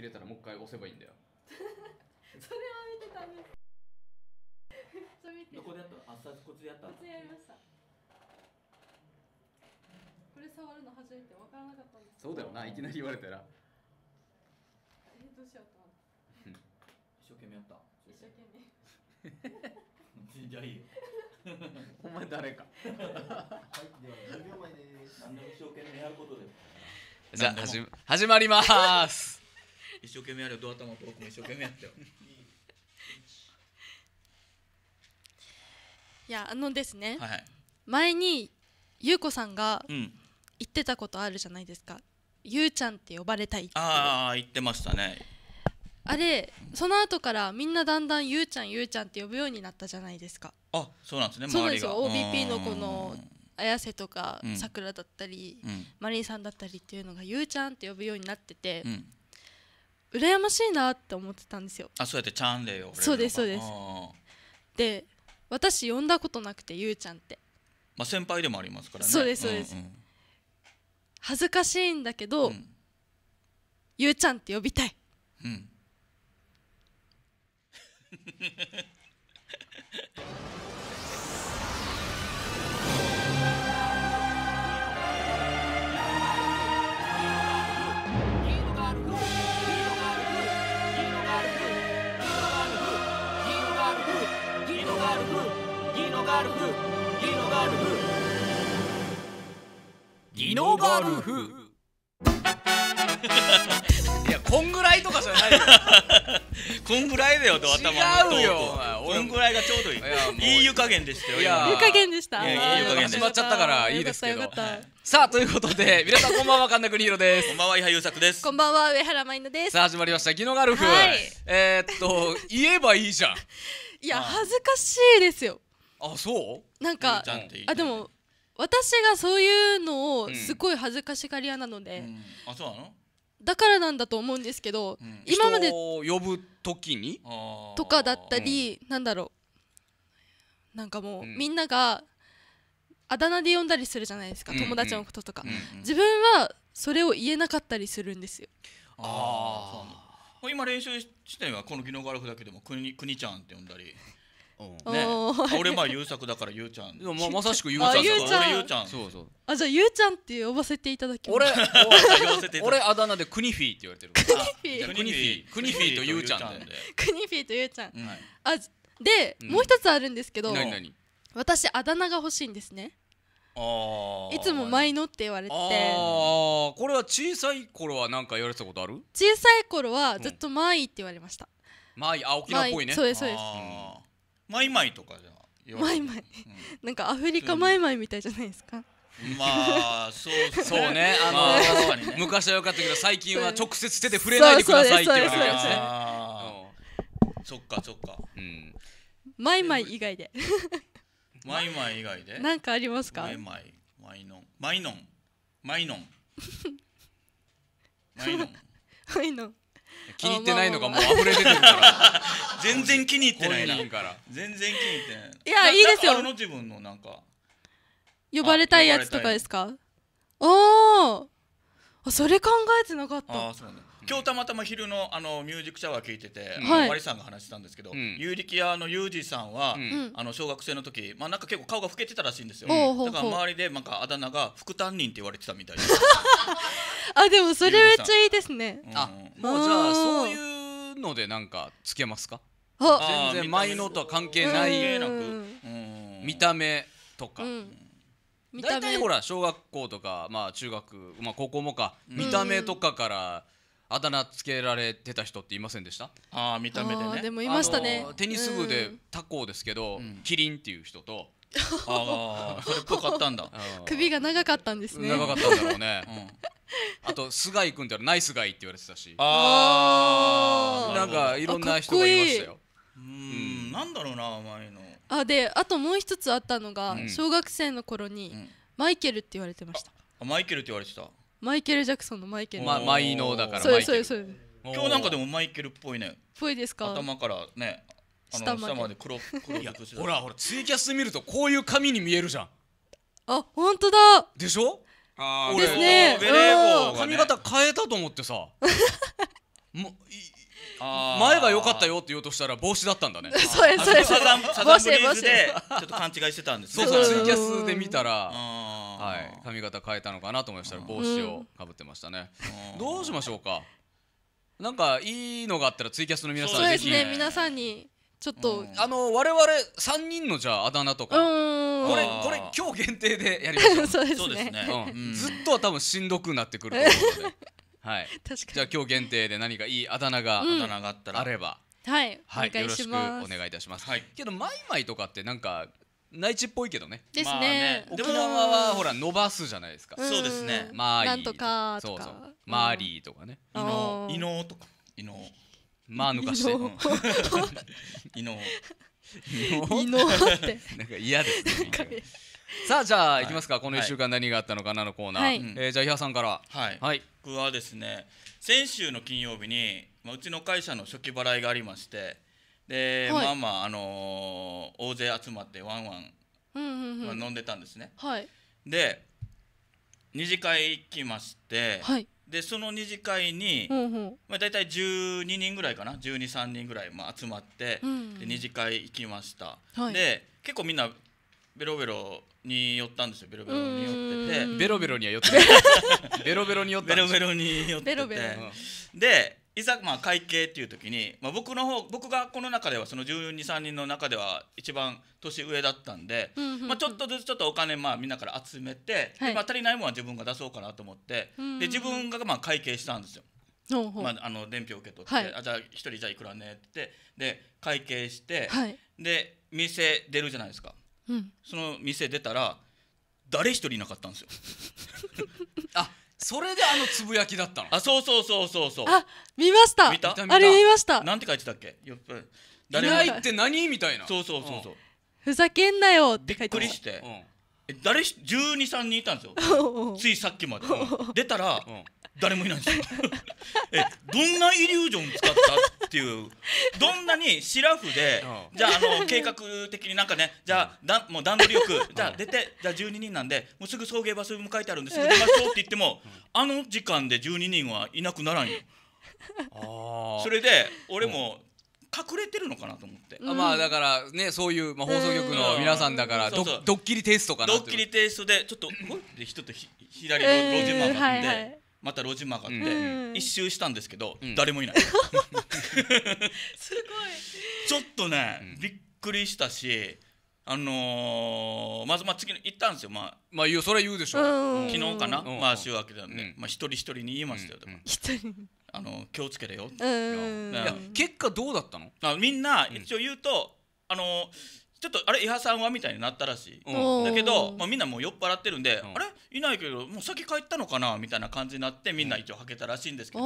切れたらもう一回押せばいいんだよ それは見てたんですそれ見てどこでやったあっさこっちでやったこっちでやりましたこれ触るの初めて分からなかったんですそうだよないきなり言われたらえー、どうしようと思って一生懸命やった一生懸命 じゃあいいよ お前誰かはいでは10秒前です何でも一生懸命やることでじゃあ始まります一生懸命やるよドア玉と僕も一生懸命やったよいやあのですね、はい、前に優子さんが言ってたことあるじゃないですか、うん、ゆうちゃんって呼ばれたいってああ言ってましたねあれその後からみんなだんだんゆうちゃんゆうちゃんって呼ぶようになったじゃないですかあそうなんですねそうなんですよ OBP のこの綾瀬とかさくらだったり、うん、マリンさんだったりっていうのがゆうちゃんって呼ぶようになってて、うん羨ましいなって思ってたんですよあそうやってチャンレイをそうですそうですで私呼んだことなくてゆうちゃんってまあ先輩でもありますからねそうですそうです、うんうん、恥ずかしいんだけど、うん、ゆうちゃんって呼びたいうん ガルフリノガルフギノガルフ いやこんぐらいとかじゃないよ こんぐらいだよと頭違うよこんぐらいがちょうどいいいい湯加減でしたよいい湯加減でしたいい湯加減始まっちゃったからいいですけどさあということで皆さんこんばんは神田邦弘ですこんばんは伊波優作ですこんばんは上原舞乃ですさあ始まりましたギノガルフ、はい、えー、っと言えばいいじゃんいや恥ずかしいですよあそうなんかあでも私がそういうのをすごい恥ずかしがり屋なので、あそうなのだからなんだと思うんですけど、今まで呼ぶ時にとかだったり、なんだろうなんかもう、みんながあだ名で呼んだりするじゃないですか、友達のこととか、自分はそれを言えなかったりするんですよああ今練習してるのはこの技能ガルフだけでも国国ちゃんって呼んだりうん、ね俺まあ優作だからゆうちゃんでもまさしくゆうちゃんだから俺ゆうちゃんそうそうあじゃあゆちゃんって呼ばせていただきます俺俺あだ名でクニフィーって言われてるクニフィークニフィーとゆうちゃんなんクニフィーとゆうちゃん、あで、もう一つあるんですけど私あだ名が欲しいんですねいつも「舞の」って言われてこれは小さい頃は何か言われたことある小さい頃はずっと「舞」って言われました「舞、うん」あ沖縄っぽいねそうですそうですマイマイとかじゃマイマイ、うん、なんかアフリカマイマイみたいじゃないですかまあそうそうね あの、まあ、ね昔は良かったけど最近は直接手で触れないでくださいって言われるやつねそっかそっかうんマイマイ以外でマイマイ以外でなんかありますかマイマイマイノンマイノンマイノン マイノンマイノン 気に入ってないのがもう溢れ出てるから 全然気に入ってないな全然気に入ってないいやいいですよ自分のなんか呼ばれたいやつとかですかおおそれ考えてなかったあそうなん今日たまたま昼のあのミュージックシャワー聞いてて、はい、マリさんが話したんですけど、ユーリキアのユージさんは、あの小学生の時、まあなんか結構顔が老けてたらしいんですよ。だから周りでなんかあだ名が副担任って言われてたみたいです。あでもそれめっちゃいいですね。あもうじゃあそういうのでなんかつけますか？全然舞のとは関係ない見た目とか。大体ほら小学校とかまあ中学まあ高校もか見た目とかから。あだ名つけられてた人っていませんでしたああ見た目でねでもいましたねテニス部で他校ですけど、うん、キリンっていう人とああそれっぽかったんだ 首が長かったんですね長かったんだろうね、あと菅井君ってナイスガイって言われてたしああなんかいろんな人がいましたようんなんだろうな甘前のあであともう一つあったのが、小学生の頃に、マイケルって言われてましたマイケルって言われてたマイケル・ジャクソンのマイケル、ま、マイノーだからそうそうそう今日なんかでもマイケルっぽいねぽいですか頭からね下まで黒黒くしてほらほらツイキャス見るとこういう髪に見えるじゃんあ本当だでしょあですねベレー帽、ね、髪型変えたと思ってさ も前が良かったよって言おうとしたら帽子だったんだね。そうですそうです。サザンブリーズでちょっと勘違いしてたんです。そうそうツイキャスで見たら。はい、髪型変えたのかなと思いましたら帽子をかぶってましたね、うん、どうしましょうかなんかいいのがあったらツイキャスの皆さんぜひ、ね、皆さんにちょっと、うん、あの我々3人のじゃああだ名とかこれこれ今日限定でやりましょう そうですね、うん、ずっとは多分しんどくなってくると思うので はいじゃあ今日限定で何かいいあだ名が、あだ名があったらあればはい、はい、よろしくお願いいたします、はい、けどマイマイとかってなんか内地っぽいけどねですね,、沖縄はほら伸ばすじゃないですかそうですねマーリーなんとかそうそうマーリーとかね伊能伊能とか伊能まあ抜かして伊能伊能って なんか嫌ですねさあじゃあ、行きますかこの1週間何があったのかなのコーナー、はえじゃあ伊さんからはい、はい、僕はですね先週の金曜日に、まあ、うちの会社の初期払いがありましてで、はい、まあまあ、あのー、大勢集まってワンワン、うんうんうん飲んでたんですね。はい、で二次会行きまして、はい、でその二次会に、うんうんまあ、大体12人ぐらいかな123人ぐらい、まあ、集まって、うんうん、で二次会行きました。はい、で結構みんなベロベロに寄ったんですよベロベロに寄っててベロベロには寄ってない ベロベロに寄ってベロベロに寄っててでいざまあ会計っていう時に、まあ、僕の方僕がこの中ではその1 2三人の中では一番年上だったんで、うんうんうん、まあ、ちょっとずつちょっとお金まあみんなから集めて、はい、まあ、足りないものは自分が出そうかなと思って、うんうん、で自分がまあ会計したんですよ。まあ、あの伝票受け取って、はい、あじゃあ1人じゃいくらねってで会計して、はい、で店出るじゃないですか、うん、その店出たら誰一人いなかったんですよ あそれであのつぶやきだったのあそうそうそうそうそうあ見ました見たあれ見ましたなんて書いてたっけやっぱり誰いないって何みたいなそうそうそうそう、ふざけんなよって書いてびっくりして、誰1 2三人いたんですよ ついさっきまで、うん、出たら、うん、誰もいないんですよ えどんなイリュージョン使ったっていうどんなにシラフで、うん、じゃああの計画的になんかねじゃあだもう段取りよくじゃあ出てじゃあ12人なんでもうすぐ送迎バスも書いてあるんですぐ出ましょうって言っても、あの時間で12人はいなくならんよ。それで俺も隠れてるのかなと思って、うん、まあだからねそういう、まあ、放送局の皆さんだから、ドッキリテストかなドッキリテストでちょっとで人とひ左の路地曲がって、また路地曲がって、一周したんですけど、誰もいないすごいちょっとねびっくりしたしあのー、まずまあ次に行ったんですよまあまあ言うそれ言うでしょう昨日かな、まあ週明けたんで、まあ一人一人に言いましたよ、一人あの気をつけてようんいや結果どうだったのあみんな一応言うと、あのちょっとあれ伊波さんはみたいになったらしい、うんだけど、まあ、みんなもう酔っ払ってるんで、うんあれいないけどもう先帰ったのかなみたいな感じになってみんな一応はけたらしいんですけど、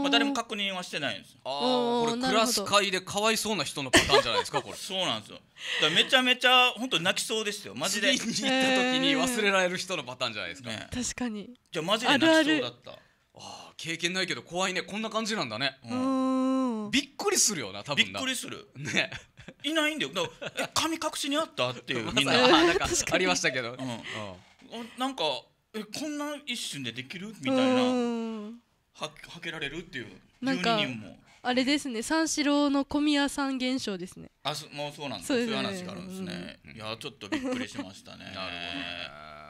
まあ、誰も確認はしてないんですよあこれクラス会でかわいそうな人のパターンじゃないですかこれそうなんですよだからめちゃめちゃ本当泣きそうですよマジで、次 に行った時に忘れられる人のパターンじゃないですか、確かにゃあマジで泣きそうだったあ経験ないけど怖いねこんな感じなんだね、うん、びっくりするよな多分びっくりするね いないんだよだえ神隠しにあったっていうみんななんかありましたけど、うん、なんかえこんな一瞬でできるみたいなははけられるっていう12人も。あれですね三四郎の小宮さん現象ですねあそもうそうなんですね、そういう話があるんですね、うん、いやちょっとびっくりしましたね なるほ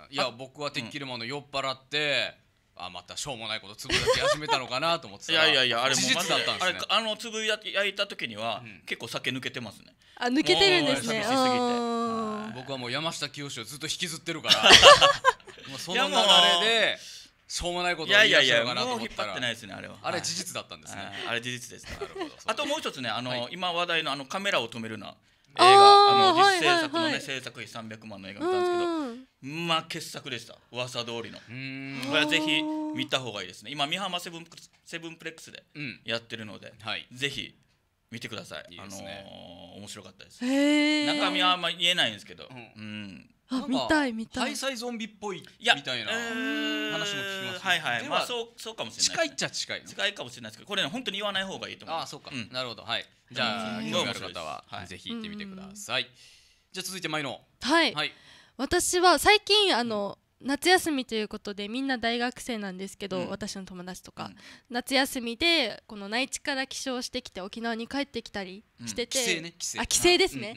どいや僕はてっきりもの酔っ払って、あまたしょうもないことつぶやき始めたのかなと思っていやいやいやあれも事、ね、あれあのつぶやき焼いた時には、うん、結構酒抜けてますねあ抜けてるんですね僕はもう山下清をずっと引きずってるから もうその流れでしょうもないことを言い出したのかなと思ったらないですねあれはあれ事実だったんですねあれ事実です、ね、あともう一つねあの、はい、今話題のあのカメラを止めるな映画あの実製作のね、はいはい、制作費300万の映画見たんですけど、まあ傑作でした噂通りのこれはぜひ見た方がいいですね今三浜セブンプレセブンプレックスでやってるので、うんはい、ぜひ見てください。いいね、あのー、面白かったです。中身はあんま言えないんですけど。うん。うんあ見たい見たいハイサイゾンビっぽいいみたいな話も聞きます、ね、はいはいまあそうそうかもしれない、ね、近いっちゃ近い近いかもしれないですけどこれね本当に言わない方がいいと思うあそうか、うん、なるほどはいじゃあ興味ある方は、はい、ぜひ行ってみてくださいじゃあ続いて前のはい、はい、私は最近あの、うん夏休みということでみんな大学生なんですけど、うん、私の友達とか、うん、夏休みでこの内地から起床してきて沖縄に帰ってきたりしてて、うん、帰省、ね、あ帰省ですね、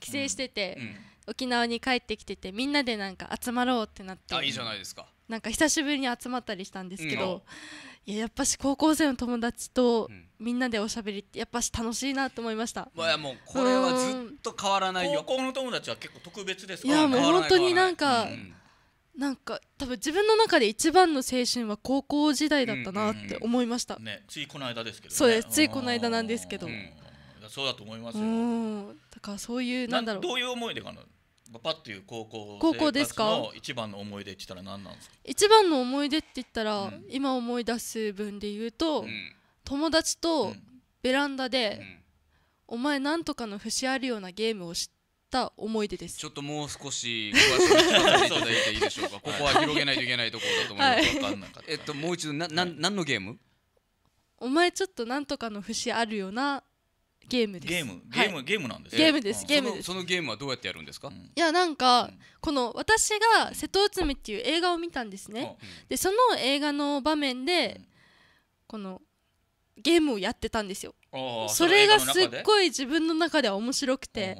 帰省してて、沖縄に帰ってきててみんなでなんか集まろうってなってあいいじゃないですかなんか久しぶりに集まったりしたんですけど、いややっぱし高校生の友達とみんなでおしゃべりってやっぱし楽しいなと思いました、いやもうこれはずっと変わらないよ高校の友達は結構特別ですから、ね、いやもう本当になんか、うんなんか多分自分の中で一番の青春は高校時代だったなって思いました、うんうんね、ついこの間ですけど、ね、そうですついこの間なんですけど、うん、そうだと思いますよだからそういうなんだろうどういう思いでかなパッていう高校高校ですか一番の思い出って言ったら何なんですか一番の思い出って言ったら、うん、今思い出す分で言うと、うん、友達とベランダで、お前なんとかの節あるようなゲームをしてった思い出ですちょっともう少し詳しく聞かせていただいていいでしょうかここは広げないといけないところだと思います、はい、えっともう一度な、な何のゲームお前ちょっとなんとかの節あるよなゲームですゲームゲーム、はい、ゲームなんですゲームです、うん、ゲームですそのゲームはどうやってやるんですか、うん、いやなんか、うん、この私が瀬戸内海っていう映画を見たんですね、でその映画の場面で、このゲームをやってたんですよそれがすっごい自分の中では面白くて、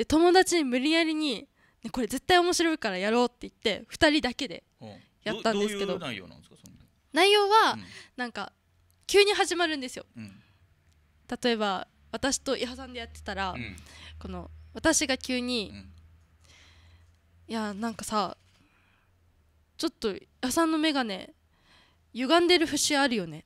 で友達に無理やりに、ね、これ絶対面白いからやろうって言って2人だけでやったんですけど内容は、なんか急に始まるんですよ、うん、例えば私と伊波さんでやってたら、うん、この私が急に、うん、いやなんかさちょっと伊波さんの眼鏡歪んでる節あるよね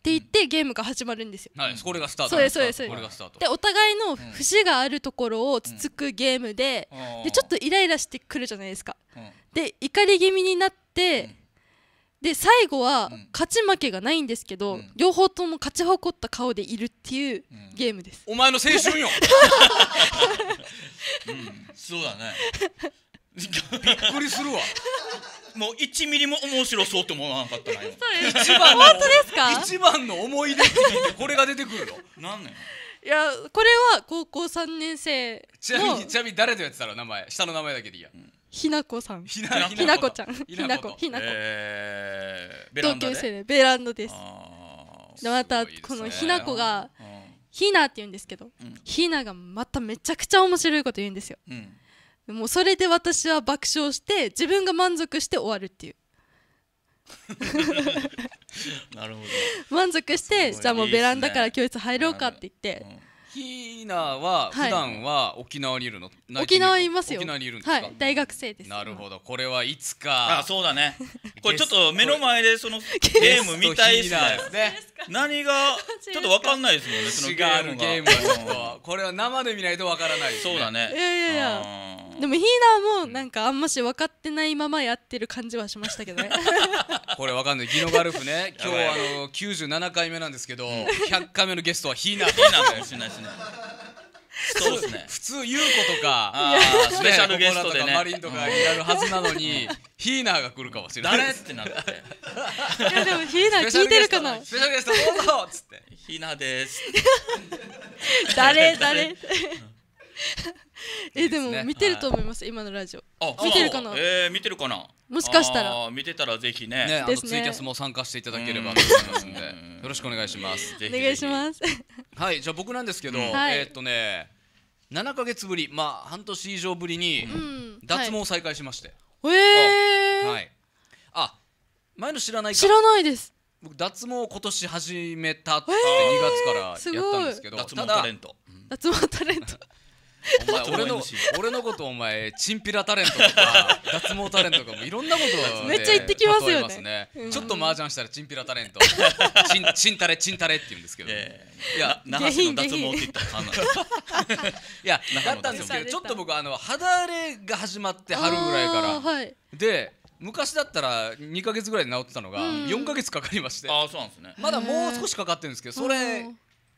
って言ってゲームが始まるんですよ。はい、これがスタート。そうですそうですそうです。でお互いの節があるところをつつくゲームで、うん、でちょっとイライラしてくるじゃないですか。うん、で怒り気味になって、うん、で最後は勝ち負けがないんですけど、両方とも勝ち誇った顔でいるっていうゲームです。お前の青春よ。うん、そうだね。びっくりするわもう1ミリも面白そうと思わなかったな一番本当ですか一番の思い出これが出てくるの何年いやこれは高校3年生ちなみにちなみに誰とやってたら名前下の名前だけでいいや、うんひなこさん。ひなひなこちゃん。ひなこ。ひなこ。同級生でベランダです。でまたこのひなこがひなって言うんですけど、ひながまためちゃくちゃ面白いこと言うんですよ。うんもうそれで私は爆笑して自分が満足して終わるっていう なるほど 満足してじゃあもうベランダから教室入ろうかって言って、うんひなは普段は沖縄にいるの、はい、沖縄いますよ沖縄にいるんですか、はい、大学生ですなるほどこれはいつかあそうだね これちょっと目の前でそのゲーム見たいですね何が ちょっとわかんないですもんねそのゲームがームはこれは生で見ないとわからない、ね、そうだねいやいやいやでもヒーナーもなんかあんまし分かってないままやってる感じはしましたけどね これわかんないギノガルフね今日あの97回目なんですけど、う100回目のゲストはヒーナーヒーナーかもしれないしですね そうですね 普通優子とかスペシャルゲストでねマリンとかやるはずなのに、ヒーナーが来るかもしれない誰ってなっていやでもヒーナー聞いてるかなスペシャルゲストどうぞっつってヒーナーです誰誰 えでも見てると思います、今のラジオ見てるかなえー、見てるかなもしかしたら見てたらぜひねねあのツイキャスも参加していただければと思いますんでよろしくお願いしますお願いしますはいじゃあ僕なんですけど、えっとね7か月ぶりまあ半年以上ぶりに脱毛再開しまして、うえはいあ前の知らない知らないです僕脱毛今年始めたって2月からやったんですけど、脱毛タレント脱毛タレントお前俺の俺のことお前チンピラタレントとか脱毛タレントとかもいろんなことめっちゃ言ってきますよね、ねうん、ちょっと麻雀したらチンピラタレント チンチンタレチンタレって言うんですけど、えー、いや那覇市の脱毛って言ったらあんなん いやだったんですけどちょっと僕あの肌荒れが始まって春ぐらいから、はい、で昔だったら2か月ぐらいで治ってたのが4か月かかりまして、うん、あそうなんですねまだもう少しかかってるんですけどそれ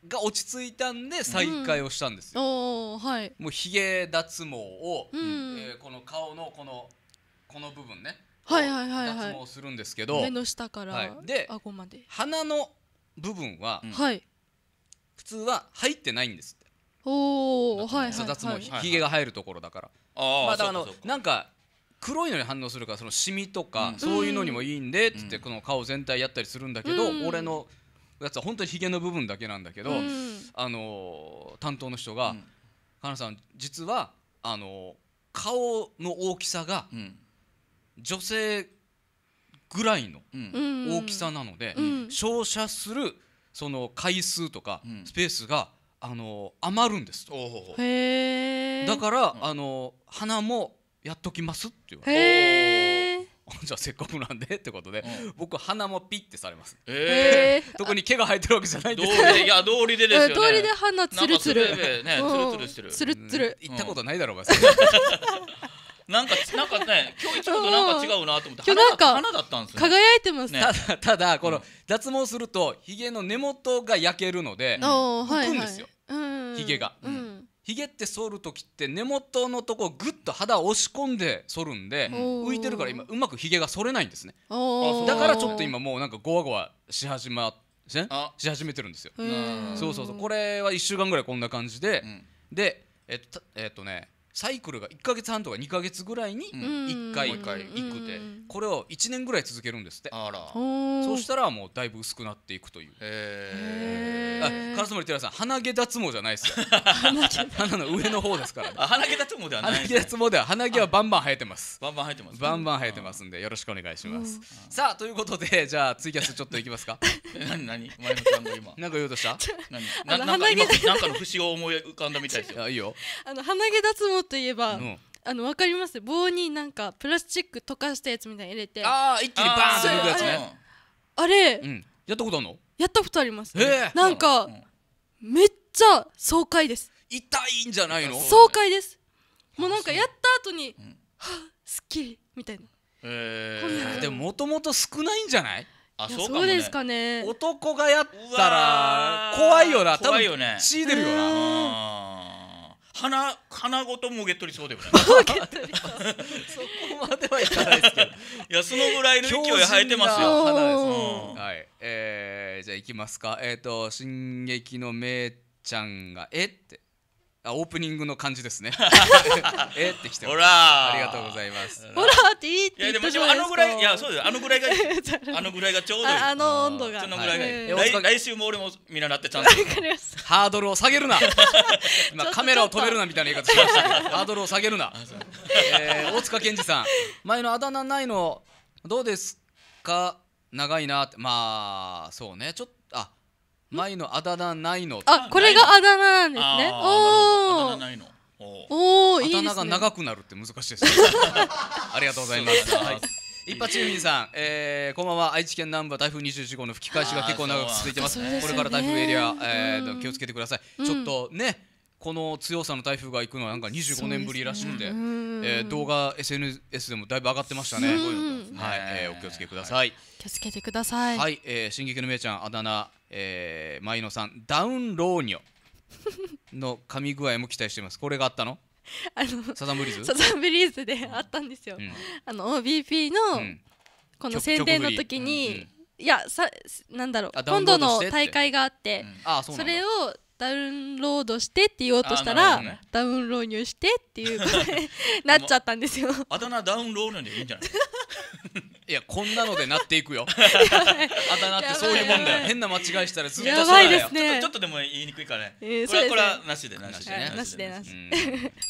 が落ち着いたんで再会をしたんですよ、うんはい、もうひげ脱毛を、うん、えー、この顔のこのこの部分ねはいはいはい、はい、脱毛するんですけど目の下から顎まで、はい、鼻の部分は、うん、普通は入ってないんですおおはいはい脱毛ひげが入るところだから、はいはい、あ、まあだあのなんか黒いのに反応するからそのシミとか、そういうのにもいいんでっつってこの顔全体やったりするんだけど、俺のやつは本当にひげの部分だけなんだけど、うん、あの担当の人が「かなさん実はあの顔の大きさが女性ぐらいの大きさなので、照射するその回数とかスペースが、あの余るんですとだから、あの花もやっときますって言われて。じゃあせっかくなんでってことで、僕鼻もピッてされますええ特に毛が生えてるわけじゃないんです いや道理でですよ通りで鼻つるつるねつるつるしてるつるつる行ったことないだろうが なんかなんかね今日いつもとなんか違うなと思って花か花だったんです輝いてますねただただこの脱毛するとひげの根元が焼けるので浮くんですよひげがひげって剃る時って根元のとこぐっと肌を押し込んで剃るんで浮いてるから今うまくひげが剃れないんですねだからちょっと今もうなんかゴワゴワし始まし始めてるんですよそうそうそうこれは1週間ぐらいこんな感じで、でえっとえっとねサイクルが1か月半とか2か月ぐらいに1回行くでこれを1年ぐらい続けるんですってあらそうしたらもうだいぶ薄くなっていくというへえ烏森寺さん鼻毛脱毛じゃないですよ 鼻の上の方ですから、ね、鼻毛脱毛ではない、ね、鼻毛脱毛では鼻毛はバンバン生えてますバンバン生えてますバンバン生えてますんでよろしくお願いしますさあということでじゃあツイキャスちょっといきますか 何何前野ちゃんの今何か言おうとした何なんか今かの節を思い浮かんだみたいですよあいいよあの鼻毛脱毛うといえば、うんあの分かります棒になんかプラスチック溶かしたやつみたいに入れてああ一気にバーンっていくやつねあれ、うん、やったことあるのやったことありますえなんか、うん、めっちゃ爽快です痛いんじゃないの爽快ですもうなんかやった後に、うん、はあ、すっきりみたいなえー、でももともと少ないんじゃないあそう、ね、ですかね男がやったら怖いよな多分怖いよ血出るよな花花ごともげっとりそうでもない。そこまではいかないですけど。いやそのぐらいの勢い生えてますよ。はい。えー、じゃあ行きますか。えっ、ー、と進撃のめいちゃんがえってあオープニングの感じですね。えってきてほらありがとうございます。ほらっていいって言ったじゃないですか。いやでもあのぐらいいやそうですあのぐらいが あのぐらいがちょうどいい。あの温度が。そのぐらいがはい、来来週も俺も見習ってちゃんと。ハードルを下げるな。今カメラを止めるなみたいな言い方しましたけど。ハードルを下げるな。えー、大塚健二さん前のあだ名ないのどうですか長いなってまあそうねちょっと。なのあだ名ないのあこれがあだ名なんですねおおあだ名ないのおおいいですねあだ名が長くなるって難しいですね ありがとうございます、はい一発ユミさん、えこんばんは愛知県南部台風21号の吹き返しが結構長く続いてます、これから台風エリア、えー、気をつけてください、ちょっとねこの強さの台風が行くのはなんか25年ぶりらしくて、ねえー、動画 SNS でもだいぶ上がってましたね、ね。はい、えー、お気をつけください。はい、気をつけてください。はい、えー、進撃のめちゃんあだ名、えー、舞野さんダウンローニョ の噛み具合も期待しています。これがあったの？あのサザンブリーズ？サザンブリーズであったんですよ。うん、あの OBP の、この宣伝の時に、うんうん、いやさなんだろう今度の大会があって、うん、それをダウンロードしてって言おうとしたら、ね、ダウンロードしてっていうことでなっちゃったんですよあだ名ダウンロードでいいんじゃない いやこんなのでなっていくよ あだ名ってそういうもんだよ変な間違いしたらずっとやばいですねちょっとでも言いにくいからね、えー、これこれはなしでなしでなしでなし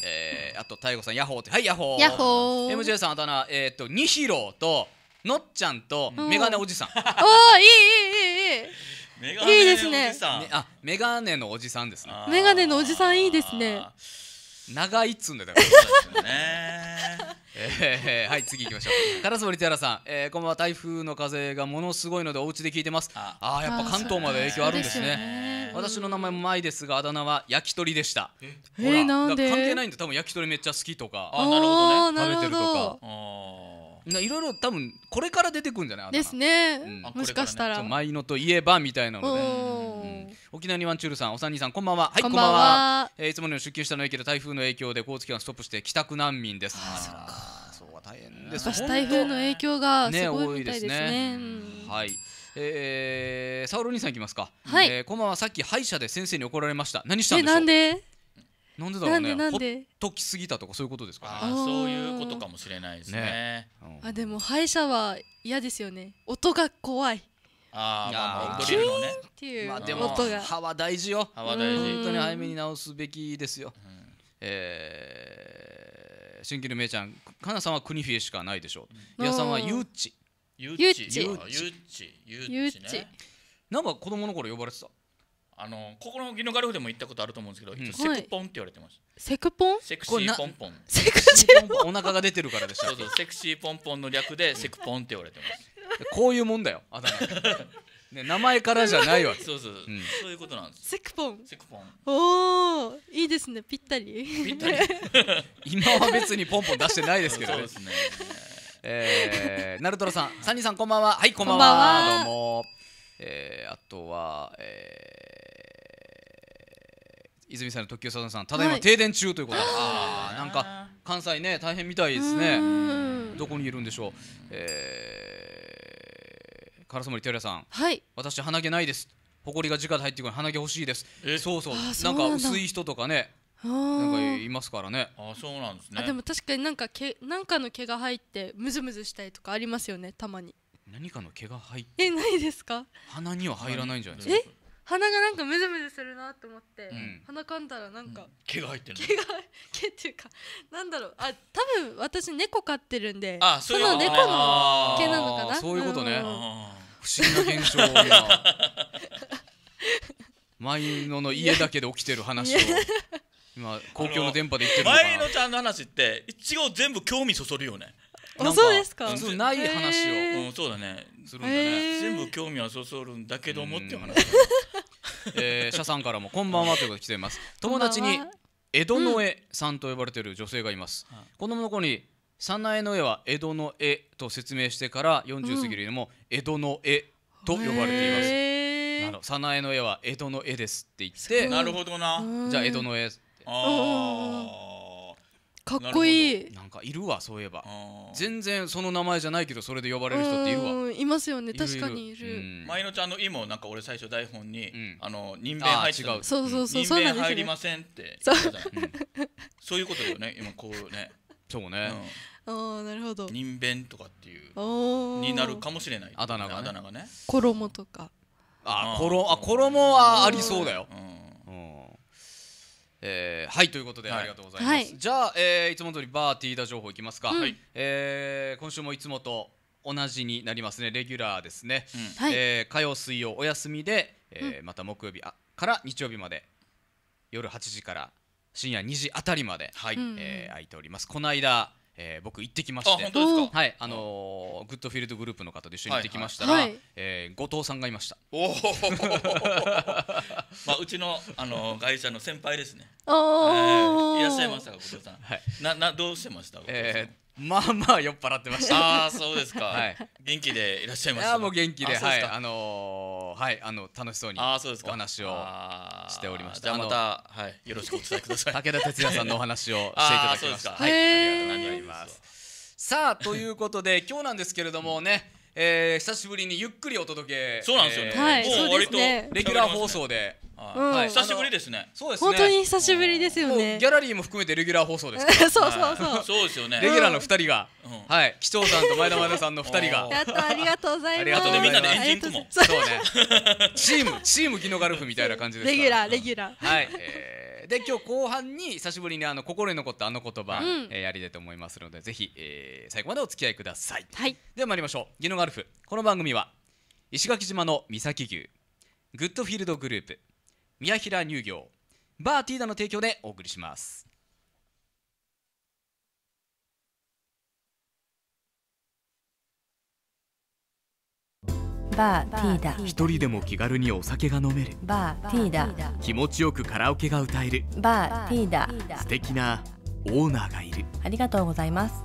えー、あと大悟さんヤホーってはいヤホーヤホー MJ さんあだ名えっ、とニヒロとのっちゃんとメガネおじさんおおいいいいいいいいですね。あ、メガネのおじさんですね。メガネのおじさんいいですね。長いっつんだよ。えー、はい次行きましょう。カラスボリテアラさん、えー、こんばんは台風の風がものすごいのでお家で聞いてます。ああやっぱ関東まで影響あるんですね。私の名前もマイですがあだ名は焼き鳥でした。えー、なんで？関係ないんで多分焼き鳥めっちゃ好きとか、あなるほどね食べてるとか。あいろいろ多分これから出てくるんじゃないですね、うん、もしかしたら舞のといえばみたいなので、うん、沖縄にワンチュールさんお三人さんこんばんははいこんばんは、えー、いつもの出勤したの影響で台風の影響で交通機関ストップして帰宅難民ですあそうは大変です台風の影響がすごいみたいですね、ねね、はいえー、サオロ兄さんいきますか、はいえー、こんばんはさっき歯医者で先生に怒られました何したんでしょうえなんでなんでだろうねなんでほっときすぎたとかそういうことですか、ね、ああそういうことかもしれないですね、ねうん、あでも歯医者は嫌ですよね音が怖いああ、まあ、ドリルのね。っていうまあでも歯は大事よ。歯は大事。本当に早めに直すべきですよ。うん、えー、新規のめいちゃん、かなさんはクニフィエしかないでしょう。いやさんはユーチ。ユーチ。ユーチ。ユーチ。なんか子供の頃呼ばれてた。あのここのギノガルフでも行ったことあると思うんですけど、うん、セクポンって言われてます。セクポン？セクシーポンポン。セクシーポンポン。お腹が出てるからでした。そうそう、セクシーポンポンの略でセクポンって言われてます。こういうもんだよ、あだ名。ね、名前からじゃないわけ。そうそう、うん、そういうことなんです。セクポン。セクポン。おお、いいですね、ぴったり。ぴったり。今は別にポンポン出してないですけど、ね。そうですね。えー、ナルトロさん、サニーさんこんばんは。はい、こんばんは。んんはどうも。えー、あとは、えー。泉さんの特急サザンさんただいま停電中ということで、はい、あなんか関西ね大変みたいですねどこにいるんでしょう、えー、唐森寺さん、はい、私鼻毛ないです埃こりが直で入ってくる鼻毛欲しいですそうそうなんか薄い人とかねなんかいますからね。あ、そうなんですね。あ、でも確かになんか毛なんかの毛が入ってムズムズしたりとかありますよね、たまに。何かの毛が入って。え、ないですか。鼻には入らないんじゃないですか。え、鼻がなんかムズムズするなと思って、うん、鼻かんだらなんか、うん、毛が入ってる毛が 毛っていうかなんだろうあ多分私猫飼ってるんであそうの猫の毛なのかなそういうことね、うん不思議な現象が前野の家だけで起きてる話を今公共の電波で言ってるのかな前野ちゃんの話って一応全部興味そそるよねあそうですかうない話を、うん、そうだねするんだね、全部興味はそそるんだけどもっていう話えー、社さんからもこんばんはということが来ています 友達に江戸の絵さんと呼ばれている女性がいます、うん、子供の頃に早苗の絵は江戸の絵と説明してから40過ぎるにも江戸の絵と呼ばれています、うん、なる早苗の絵は江戸の絵ですって言ってなるほどなじゃあ江戸の絵ああかっこいいなんかいるわそういえば全然その名前じゃないけどそれで呼ばれる人っているわいますよね確かにいる舞乃ちゃんの「い」もなんか俺最初台本に「あの人弁入っ違うそうそうそう人弁入りません」ってそういうことだよね今こうねそうねああなるほど人弁とかっていうになるかもしれないあだ名がね衣とかあ衣あ衣はありそうだようん、えー、はいということでありがとうございます、はい、じゃあ、えー、いつも通りバーティーダ情報いきますか、はい、えー、今週もいつもと同じになりますねレギュラーですね、うん、えー、火曜水曜お休みで、えーまた木曜日あから日曜日まで夜8時から深夜2時あたりまで、はい、えー、空いておりますこの間えー、僕行ってきましてはい、あのー、グッドフィールドグループの方と一緒に行ってきましたら、はいはい、えー、後藤さんがいましたおお まあうちのあの会社の先輩ですねおお、えー、いらっしゃいました後藤さん、はい、ななどうしてましたえー、まあまあ酔っ払ってました。ああそうですか。はい。元気でいらっしゃいました。あもう元気で、はい。あのはいあの楽しそうにあそうですかお話をしておりました。じゃまたはいよろしくお伝えください。武田鉄矢さんのお話を していただきました。はい。ありがとうございます。さあということで今日なんですけれどもね。えー、久しぶりにゆっくりお届けそうなんですよね、はい、もう割とレギュラー放送ではい、久しぶりですね。そうですね。本当に久しぶりですよね。ギャラリーも含めてレギュラー放送です。そうそうそう。そうですよね。レギュラーの二人が、はい、機長さんと前田前田さんの二人が。やったありがとうございます。ありがとうみんなでエンジンもそうね。チームチームギノガルフみたいな感じです。レギュラーレギュラー。はい。で今日後半に久しぶりにあの心に残ったあの言葉、えやりたいと思いますのでぜひ、え最後までお付き合いください。はい。では参りましょう。ギノガルフこの番組は石垣島の三崎牛グッドフィールドグループ。宮平乳業バーティーダの提供でお送りしますバーティーダ一人でも気軽にお酒が飲めるバーティーダ気持ちよくカラオケが歌えるバーティーダ素敵なオーナーがいるありがとうございます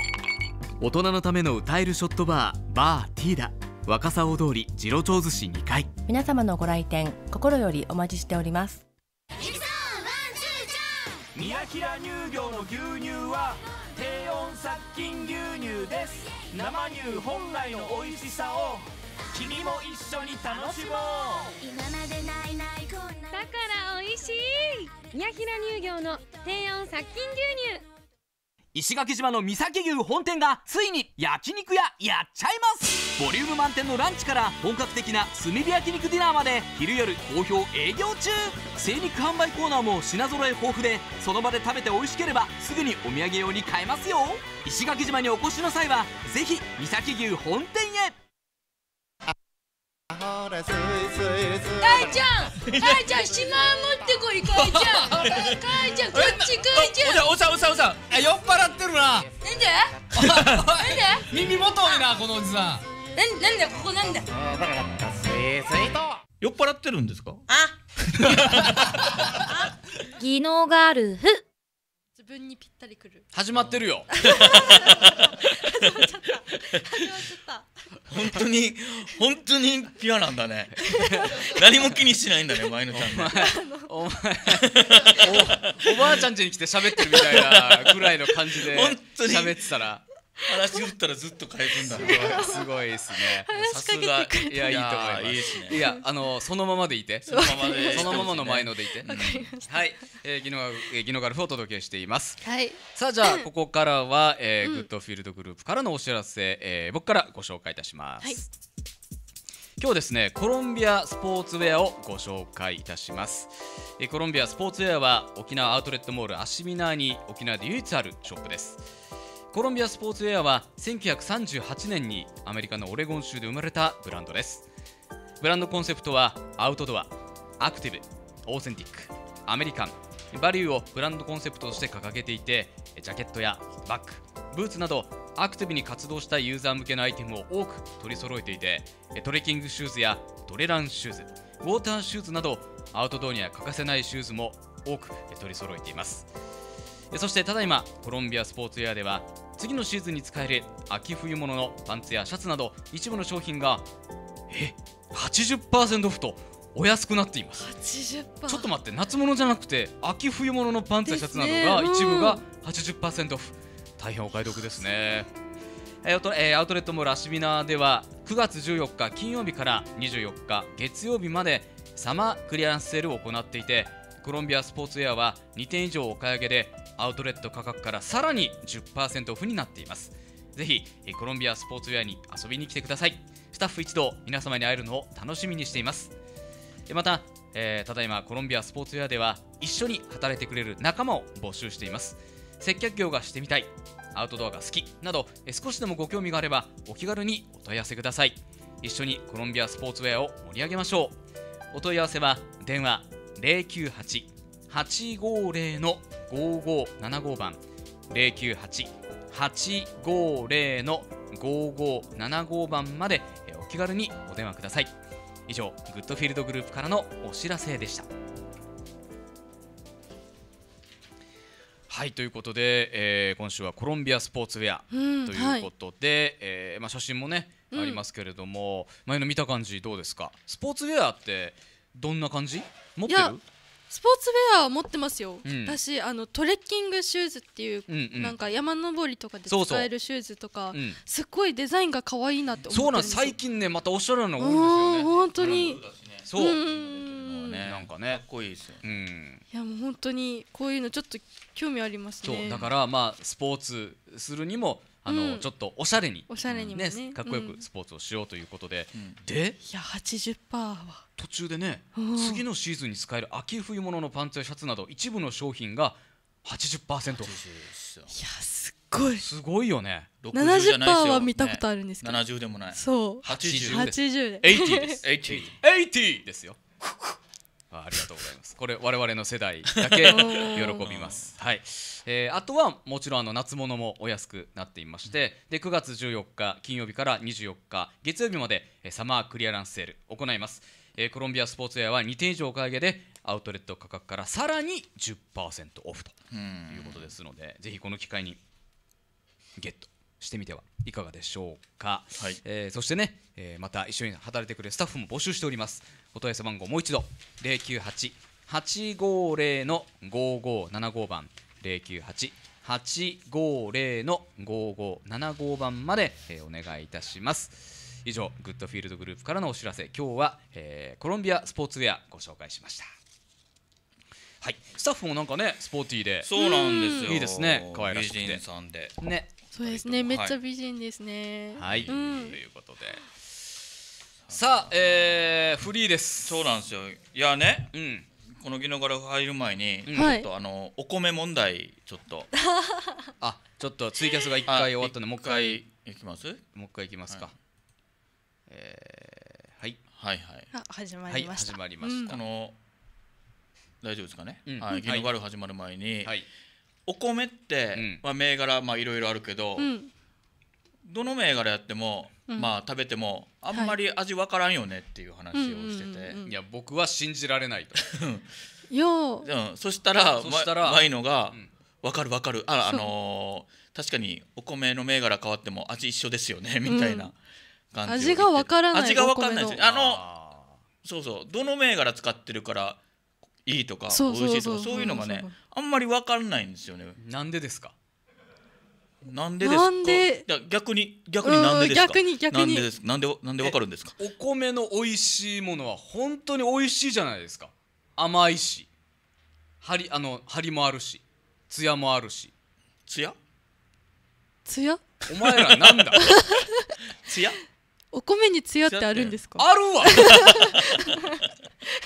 大人のための歌えるショットバーバーティーダ若狭大通り次郎長寿司2階皆様のご来店心よりお待ちしております宮平乳業の牛乳は低温殺菌牛乳です生乳本来の美味しさを君も一緒に楽しもうだから美味しい宮平乳業の低温殺菌牛乳石垣島の三崎牛本店がついに焼肉屋やっちゃいますボリューム満点のランチから本格的な炭火焼肉ディナーまで昼夜好評営業中精肉販売コーナーも品揃え豊富でその場で食べて美味しければすぐにお土産用に買えますよ石垣島にお越しの際はぜひ三崎牛本店へいちゃんかいちゃんしまい持ってこいかいちゃんかいちゃんこっちかいちゃんおさおさおさ酔っ払ってるななんでなんで耳元いなこのおじさんなんなんでここなんだ酔っ払ってるんですかあ技能ガールフ自分にぴったりくる始まってるよ本当に本当にピュアなんだね 何も気にしないんだね前のちゃんお前おばあちゃん家に来て喋ってるみたいなぐらいの感じで 喋ってたら話打ったらずっと変えんだすごいですね。さすがいやいいと思います。いですね。いやあのそのままでいて、そのままで、そのままの前のでいて。はい、ええ、ギノえギノガルフをお届けしています。はい。さあじゃあ ここからは、ええ、グッドフィールドグループからのお知らせ、ええ、僕からご紹介いたします。今日ですねコロンビアスポーツウェアをご紹介いたしますコロンビアスポーツウェアは沖縄アウトレットモールアシミナーに沖縄で唯一あるショップですコロンビアスポーツウェアは1938年にアメリカのオレゴン州で生まれたブランドですブランドコンセプトはアウトドアアクティブオーセンティックアメリカンバリューをブランドコンセプトとして掲げていてジャケットやバッグブーツなどアクティブに活動したユーザー向けのアイテムを多く取り揃えていてトレッキングシューズやトレランシューズウォーターシューズなどアウトドアには欠かせないシューズも多く取り揃えていますそしてただいまコロンビアスポーツウェアでは次のシーズンに使える秋冬物のパンツやシャツなど一部の商品がえ80%オフとお安くなっています80%ちょっと待って夏物じゃなくて秋冬物のパンツやシャツなどが、ねうん、一部が80%オフ大変お買い得ですねえーえー、アウトレットもラシビナでは9月14日金曜日から24日月曜日までサマークリアランスセールを行っていてコロンビアスポーツウェアは2点以上お買い上げでアウトレット価格からさらに10%オフになっていますぜひコロンビアスポーツウェアに遊びに来てくださいスタッフ一同皆様に会えるのを楽しみにしていますまた、えー、ただいまコロンビアスポーツウェアでは一緒に働いてくれる仲間を募集しています接客業がしてみたいアウトドアが好きなど少しでもご興味があればお気軽にお問い合わせください一緒にコロンビアスポーツウェアを盛り上げましょうお問い合わせは電話098 850の5575番098850の5575番までお気軽にお電話ください以上グッドフィールドグループからのお知らせでしたはいということで、えー、今週はコロンビアスポーツウェアということで、うんはい、えー、まあ、写真もね、ありますけれども前の見た感じどうですかスポーツウェアってどんな感じ持ってるスポーツウェア持ってますよ、うん、私あのトレッキングシューズっていう、うんうん、なんか山登りとかで使えるシューズとか、うん、すっごいデザインが可愛いなって思ってそうなん最近ねまたおしゃれなの多いんですよね本当に、うん、そう、ね、なんかねかっこいいですよ、いやもう本当にこういうのちょっと興味ありますねそうだからまあスポーツするにもあの、うん、ちょっとおしゃれにおしゃれにね、ね、かっこよくスポーツをしようということで、うん、でいや80%は途中でね次のシーズンに使える秋冬物のパンツやシャツなど一部の商品が80%いやすごいすごいよね70%パーは見たことあるんですけど、ね、70でもないそう80で80で80です 80, 80ですよありがとうございます。これ我々の世代だけ 喜びます。はい。えー、あとはもちろんあの夏物もお安くなっていまして、で9月14日金曜日から24日月曜日までサマークリアランスセール行います。えー、コロンビアスポーツウェアは2点以上お買い上げでアウトレット価格からさらに10%オフということですので、ぜひこの機会にゲット。してみてはいかがでしょうか、はい、えー、そしてね、えー、また一緒に働いてくれるスタッフも募集しておりますお問い合わせ番号もう一度0 9 8八五零の五五七五番零九八八五零の五五七五番まで、えー、お願いいたします以上グッドフィールドグループからのお知らせ今日は、えー、コロンビアスポーツウェアご紹介しましたはいスタッフもなんかねスポーティーでそうなんですよいいですね可愛らしくて美人さんでねそうですね、めっちゃ美人ですね。はい、ということで。さあ、えー、フリーですそうなんですよいやね、うん、この「ギノガラフ」入る前に、うん、ちょっと、あのお米問題ちょっと あちょっとツイキャスが1回終わったんでもう一回いきますもう一回いきますか、はい、えー、はいはいはい始まりました、はい、始まりました、うん、の大丈夫ですかね、うん、はい、ギノガルフ始まる前に、はい、お米って、まあ、銘柄まあいろいろあるけど、うんどの銘柄やっても、うん、まあ食べてもあんまり味わからんよねっていう話をしてて、はいいや僕は信じられないと よう、うん、そしたらそしたら、ま、いのが「わ、かるわかるああのー、確かにお米の銘柄変わっても味一緒ですよね」みたいな感じ、味がわからない味がわからないですあのそうそうどの銘柄使ってるからいいとか美味しいとかそういうのがねあんまりわからないんですよねなんでですかなんでですか。逆に逆になんでですか。逆に逆に。なんでなんでわかるんですか。お米の美味しいものは本当に美味しいじゃないですか。甘いし、張りあの張りもあるし、艶もあるし。艶？艶？お前らなんだ。艶？お米に艶ってあるんですか。あるわ。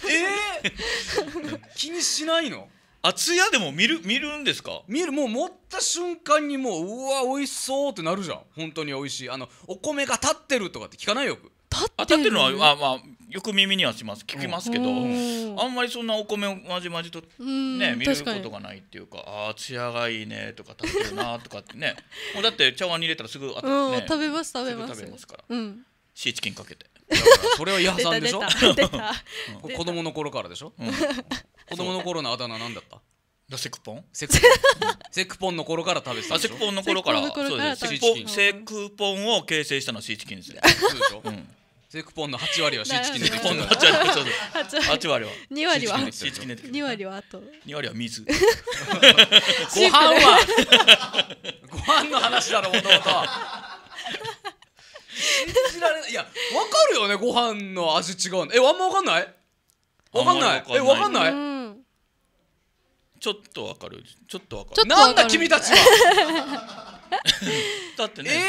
ええー、気にしないの？厚屋でも見る見るんですか見るもう持った瞬間にもううわ美味しそうってなるじゃん本当に美味しいあのお米が立ってるとかって聞かないよく立ってる立ってるのはあまあよく耳にはします聞きますけど、うん、あんまりそんなお米をまじまじとね見ることがないっていうかああ艶がいいねとか食べてるなとかってね もうだって茶碗に入れたらすぐあ、ね、うん、食べます食べます食べますから、うん、シーチキンかけてそれはハさんでしょ 子供の頃からでしょ、う子供の頃のあだ名なんだったセクポンセクポンセクポンの頃から食べてたセクポンの頃からそうですセクポンを形成したのはシーチキンですね。セクポンの8割はシーチキンで割は2割はシーチキン割はあと2割は水ご飯はご飯の話だろう、と信じられないいやわかるよねご飯の味違うのえあんまわかんないわかんないえわかんない、ちょっとわかるちょっとわかるなんだ君たちは だってね、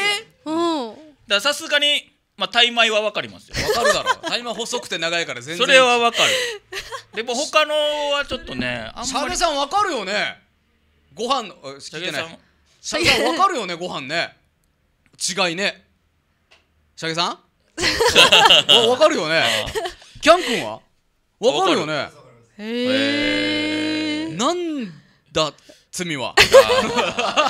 うんだからさすがにまあタ大米はわかりますよわかるだろうタイマー細くて長いから全然それはわかるでも他のはちょっとねあんサまメりさんわかるよねご飯のえ聞いてないシャゲさんわかるよねご飯ね違いねシャゲさん わわかるよねキャン君はわかるよねへえなんだ罪は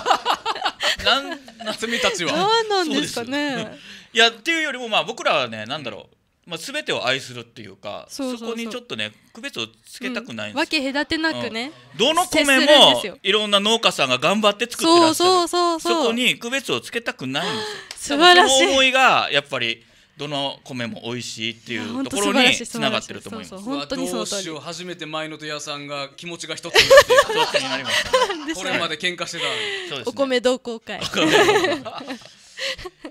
なん罪たちは何なんですかねいやっていうよりもまあ僕らはねなんだろう、まあ、すべてを愛するっていうかそこにちょっとね区別をつけたくないんです、うん、け隔てなくね、どの米もいろんな農家さんが頑張って作ってらっしゃるそうそうそうそこに区別をつけたくないんですよ 素晴らしい思いがやっぱりどの米も美味しいっていうところにつながってると思います。そうそう本当にその初めて前のと屋さんが気持ちが一つになって一になりました。これまで喧嘩してたのお米同好会。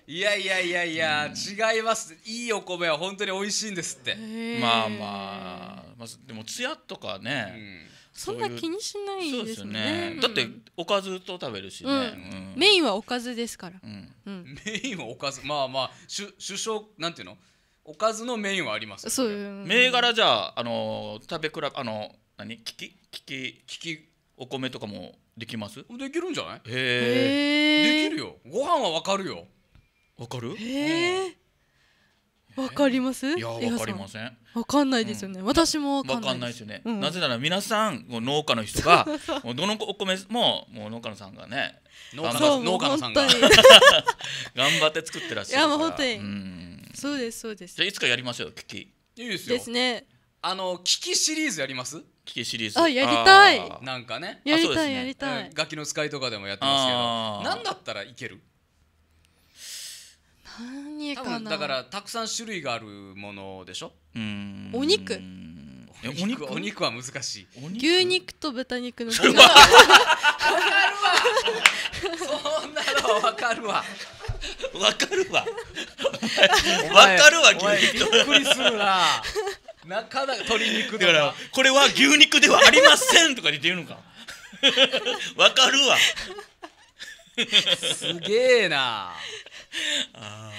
いやいやいやいや、違います。いいお米は本当に美味しいんですって。まあまあ、まあでもつやとかね。うんそんな気にしないですねだっておかずと食べるしね、メインはおかずですから、メインはおかずまあまあ主主食なんていうのおかずのメインはありますそう銘柄じゃあの食べ比べあの何ききききお米とかもできますできるんじゃないへえできるよご飯はわかるよわかるへえわかりますいやわかりませんわかんないですよね、うん、私もわかんないですよね、うん、なぜなら皆さん農家の人が もうどのお米ももう農家のさんがね農家の農家のさんが 頑張って作ってらっしゃるいやもう本当に、うそうですそうですじゃいつかやりましょう危機いいですよですねあの危機シリーズやります危機シリーズあやりたいなんかねやりたい、ね、やりたい、ガキの使いとかでもやってますけどなんだったらいける何かなだからたくさん種類があるものでしょうお肉お肉お肉は難しい牛肉と豚肉の違い分かるわそんなの分かるわ分かるわ分かるわ牛肉びっくりするななかなか鶏肉だからこれは牛肉ではありませんとか言って言うのか分 かるわすげえなあ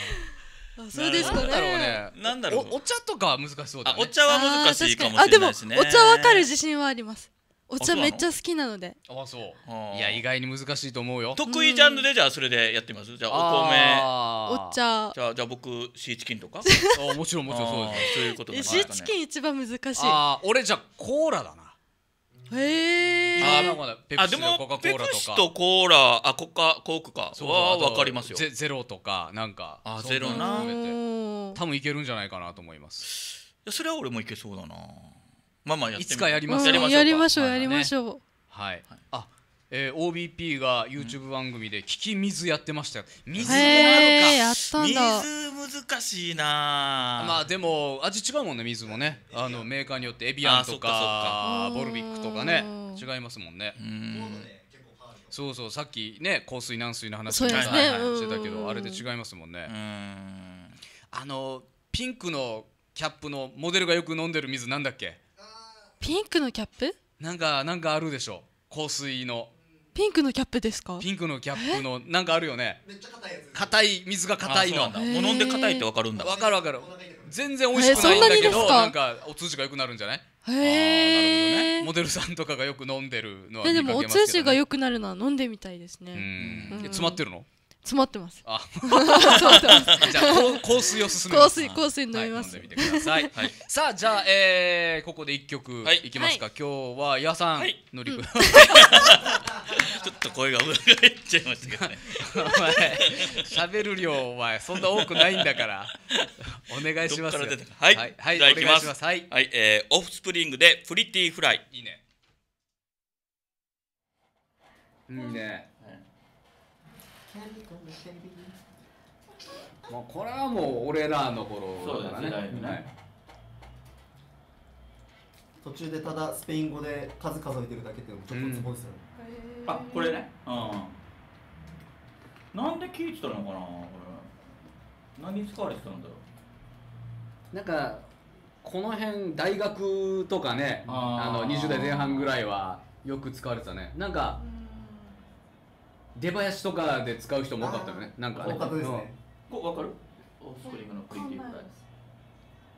あそうですかね。なんだろう、ね、お茶とか難しそうだ、ね、お茶は難しいかもしれないですね。お茶わかる自信はあります。お茶めっちゃ好きなので。あそう。いや意外に難しいと思うよ。得意ジャンルでじゃあそれでやってます。じゃあお米。お茶。じゃあじゃあ僕シーチキンとか。あもちろんもちろんそうです、ね。そういうことでシーチキン一番難しい。あ俺じゃコーラだな。へえあでもペプシとコーラあコカコークかはわかりますよゼゼロとかなんかあゼロな多分いけるんじゃないかなと思いますいやそれは俺もいけそうだなまあまあやいつかやりますやりましょうやりましょうやりましょうはいあえー、OBP が YouTube 番組で「聞き水」やってましたよ水もあるか、えー、やったんだ水難しいなまあでも味違うもんね水もねあのメーカーによってエビアンとかボルビックとかね違いますもんねそうそうさっきね硬水軟水の話、ねはいはい、してたけどあれで違いますもんねあのピンクのキャップのモデルがよく飲んでる水なんだっけピンクのキャップなんかなんかあるでしょ香水のピンクのキャップですかピンクのキャップのなんかあるよねめっちゃ硬いやつ硬い水が硬いのもう飲んで硬いってわかるんだわかるわかる全然美味しくないんだけどなんかお通じが良くなるんじゃないへえ、ね、モデルさんとかがよく飲んでるのは見かけますけど、ね、でもお通じが良くなるのは飲んでみたいですね詰まってるの詰まってます。あ、じゃあ香水を進め香水香水飲みます。はい、飲んでみてください。はい、さあじゃあ、えー、ここで一曲、はい、きますか。はい、今日はやさん、はい、のりく、うん、ちょっと声がっちゃいましたけどね。お前喋る量お前そんな多くないんだから。お願いします。はい、はい、はい、ますはい、はい、えー、オフスプリングでプリティフライ。いいね。いいね。もうこれはもう俺らの頃だからねね、はい、途中でただスペイン語で数数えてるだけってちょっとツボですよね、うん、あこれねうんなんで聞いてたのかなこれ何に使われてたんだろうなんかこの辺大学とかねあの20代前半ぐらいはよく使われてたねなんか、うん出囃子とかで使う人も多かったよねなんかね多かったですねこ分かるオスプリングのクイーンっていう歌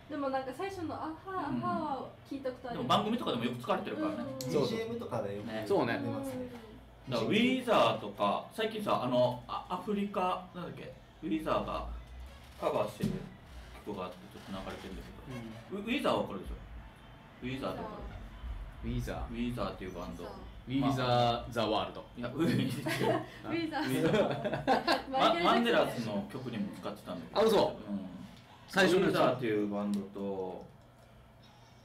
でもなんか最初の「あはアハは聞いたことある、でも番組とかでもよく使われてるからね、そう C m とかでよく、ね、そうねだかウィザーとか最近さあのアフリカなんだっけウィザーがカバーしてる曲があってちょっと流れてるんですけど、ウィザーわかるでしょウィザーとかウィザーウィザーっていうバンド We the the world いやウィー ウィザーママンデラスの曲にも使ってたんだけどあうん最初のウィザーっていうバンドと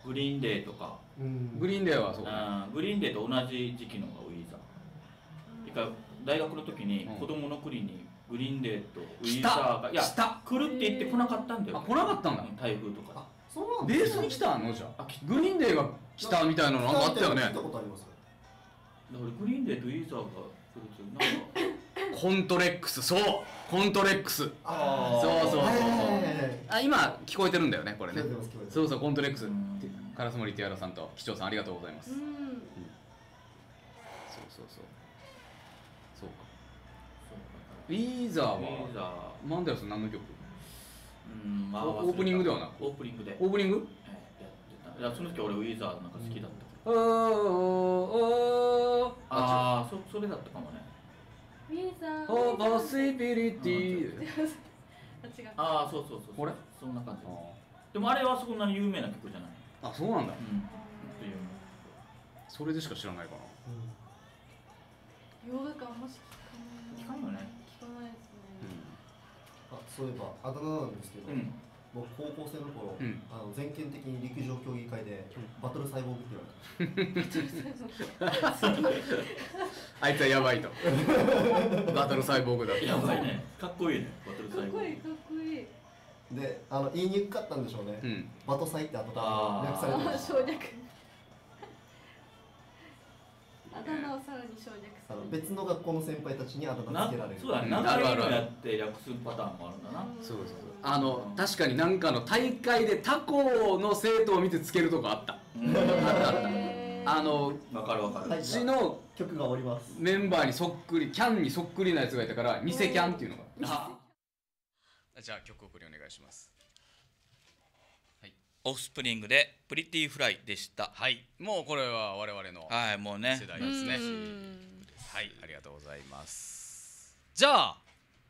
グリーンデーとかうんグリーンデーはそうグリーンデーと同じ時期のがウィーザー一回大学の時に子供の国にグリーンデーとウィーザーがいや来た来るって言って来なかったんだよあ来なかったんだ台風とかそうなんベースに来たのじゃあグリーンデーが来たみたいなのなんかあったよねたことありますだからグリーンデーとイーザーが来るってなんか コントレックスそうコントレックスそうそうそうそうあ今聞こえてるんだよねこれねそうそうコントレックスカラスモリティアラさんと機長さんありがとうございます、うん、そうそうそうそうかウィーザーはーーザマンデラス何の曲うんまあオープニングではなくオープニングでオープニング、えー、その時俺ウィーザーなんか好きだったおーおーああそそれだったかもねミエさんおーシビリティ違うあそうそうそうこれそんな感じでもあれはそんなに有名な曲じゃないあそうなんだうんそれでしか知らないかな洋楽あんまし聞かない聞かないよね聞かないですねあそういえばあだ名なんですけど、僕高校生の頃、うん、あの全県的に陸上競技会で、バトルサイボーグって言われた あいつはやばいと バトルサイボーグだやばいねかっこいいねバトルサイボーグかっこいいかっこいいであの言いにくかったんでしょうね、うん、バトサイって後から略されて省略あだ名をさらに省略すあのる別の学校の先輩たちにあだ名なつけられるそうだね、うん何回やって略すパターンもあるんだな。そうそうそうあの確かになんかの大会で他校の生徒を見てつけるとかあったったあのわかるわかる。うちの曲がおりますメンバーにそっくりキャンにそっくりなやつがいたから偽キャンっていうのがあじゃあ曲送りお願いしますオフスプリングでプリティフライでした。はい、もうこれは我々のはいもうね世代ですね。はい、ありがとうございます。じゃあ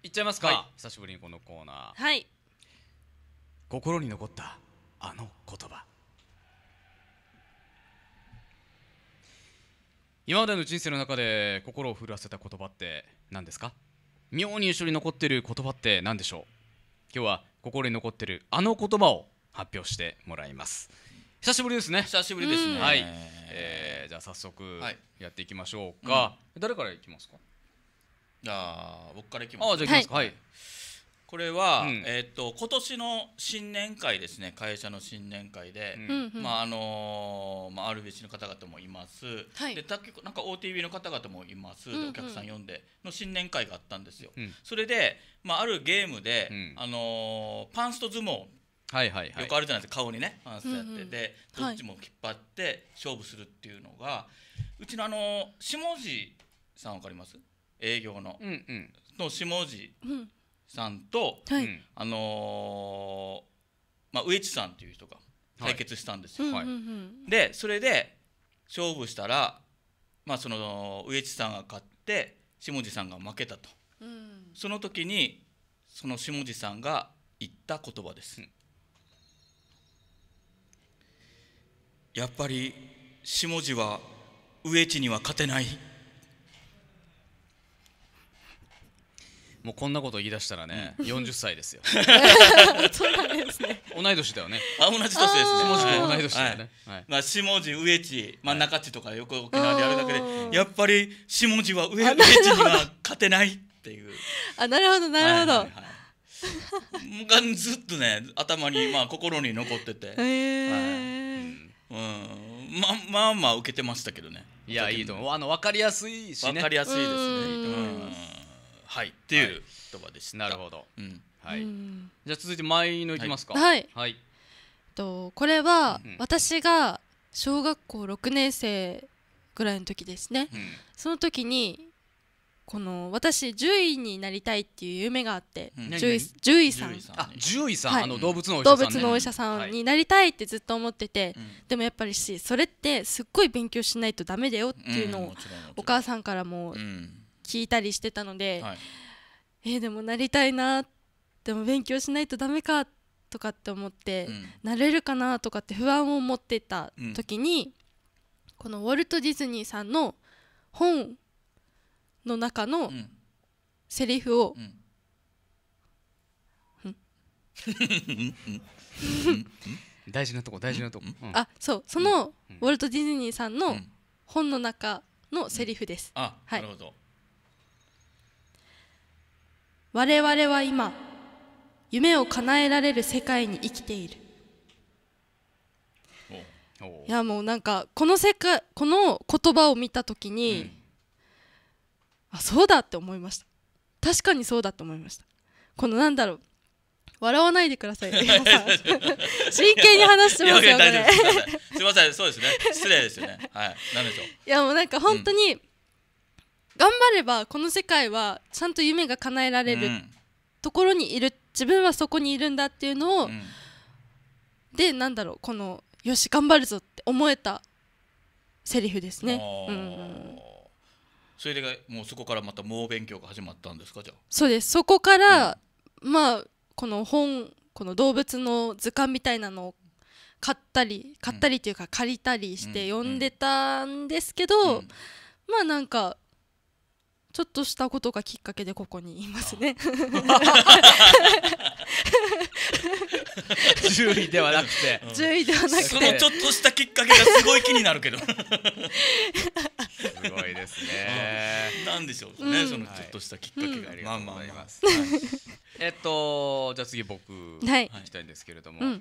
行っちゃいますか、はい、久しぶりにこのコーナー。はい。心に残ったあの言葉。今までの人生の中で心を震わせた言葉って何ですか妙に一緒に残っている言葉って何でしょう今日は心に残っているあの言葉を発表してもらいます久しぶりですね久しぶりですね、はい、えー、じゃあ早速やっていきましょうか、はい、誰からいきますかじゃあ僕からいきますあじゃあいきますか、はい、はいこれは、うん、えっ、と今年の新年会ですね会社の新年会で、うん、まああのー、まあ RBC の方々もいます、はい、でたなんか o t v の方々もいます、でお客さん呼んでの新年会があったんですよ、うん、それでまああるゲームで、うん、あのー、パンスト相撲はいはいはい、よくあるじゃないですか顔にねアンスやって、うんうん、でどっちも引っ張って勝負するっていうのが、はい、うちのあの下地さん分かります営業の、うんうん、の下地さんと、うんはい、あのー、まあ、上地さんっていう人が対決したんですよ。はい、でそれで勝負したら、まあ、その上地さんが勝って下地さんが負けたと、うん、その時にその下地さんが言った言葉です。うんやっぱり下地は上地には勝てないもうこんなこと言い出したらね、うん、40歳ですよ そうなんですね同い年だよねあ同じ年ですね下地と同い年だよね、はい、はい、まあ、下地上地、まあ、中地とか横沖縄であるだけで、やっぱり下地は上地には勝てないっていうあなるほどなるほど、はいはいはいずっとね頭にまあ心に残ってて、えー、はいうんままあまあ受けてましたけどねいやいいと思うあの分かりやすいしね分かりやすいですねいいと思いますはいっていう言葉でしたなるほど、はいじゃあ続いて舞のいきますかはい、はいとこれは私が小学校6年生ぐらいの時ですね、その時にこの私獣医になりたいっていう夢があって、うん、獣医獣医さんあ獣医さん、あ動物のお医者さん、動物のお医者さんになりたいってずっと思ってて、でもやっぱりしそれってすっごい勉強しないとダメだよっていうのをお母さんからも聞いたりしてたので、はい、えー、でもなりたいなでも勉強しないとダメかとかって思って、うん、なれるかなとかって不安を持ってた時に、うん、このウォルト・ディズニーさんの本の中のセリフを、大事なとこ大事なとこ、うん、あそうそのウォルト・ディズニーさんの本の中のセリフです、あ、はい、なるほど我々は今夢を叶えられる世界に生きているいやもうなんかこの世界この言葉を見た時に、あそうだって思いました確かにそうだと思いましたこのなんだろう笑わないでください。真剣に話してますよね。すみません、そうですね。失礼ですよね。はい、なんでしょう。いやもうなんか本当に、うん、頑張ればこの世界はちゃんと夢が叶えられる、うん、ところにいる自分はそこにいるんだっていうのを、うん、でなんだろうこのよし頑張るぞって思えたセリフですね。うんそれでもうそこからまた猛勉強が始まったんですかじゃあそうですそこから、うん、まあこの本この動物の図鑑みたいなのを買ったり買ったりというか借りたりして読んでたんですけど、まあなんかちょっとしたことがきっかけでここにいますね。10 ではなくて、10 ではなくて、そのちょっとしたきっかけがすごい気になるけど。すごいですね。なんでしょうね、そのちょっとしたきっかけがありがとうございます。えっとじゃあ次僕行きたいんですけれども。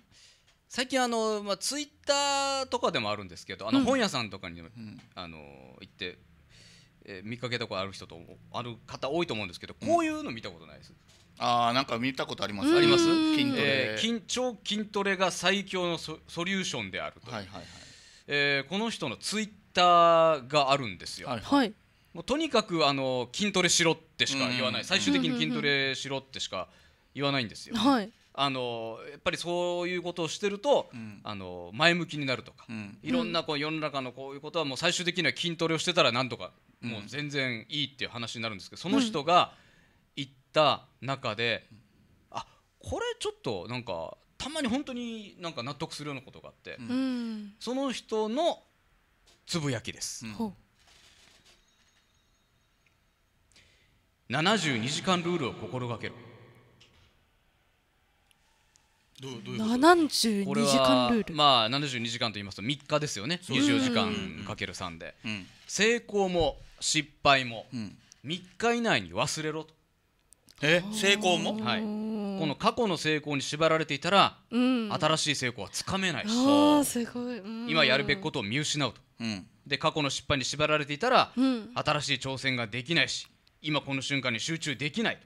最近あの、まあ、ツイッターとかでもあるんですけどあの本屋さんとかに、あの行ってえー、見かけたことある人と思うある方多いと思うんですけど、こういうの見たことないです。ああなんか見たことありますあります筋トレ、えー、緊張筋トレが最強のソソリューションであると、はいはいはいえー、この人のツイッターがあるんですよ、はい、はい、もうとにかくあの筋トレしろってしか言わない最終的に筋トレしろってしか言わないんですよ、はい、あのやっぱりそういうことをしてると、うん、あの前向きになるとか、うん、いろんなこう世の中のこういうことはもう最終的には筋トレをしてたらなんとか、もう全然いいっていう話になるんですけどその人が言った中で、うん、あこれちょっとなんかたまに本当になんか納得するようなことがあって、その人のつぶやきです。72時間ルールを心がけろ72時間ルールまあ72時間と言いますと3日ですよね24時間かける3で、成功も失敗も3日以内に忘れろとえ成功もはいこの過去の成功に縛られていたら、うん、新しい成功はつかめないし今やるべきことを見失うと、うん、で過去の失敗に縛られていたら、うん、新しい挑戦ができないし今この瞬間に集中できない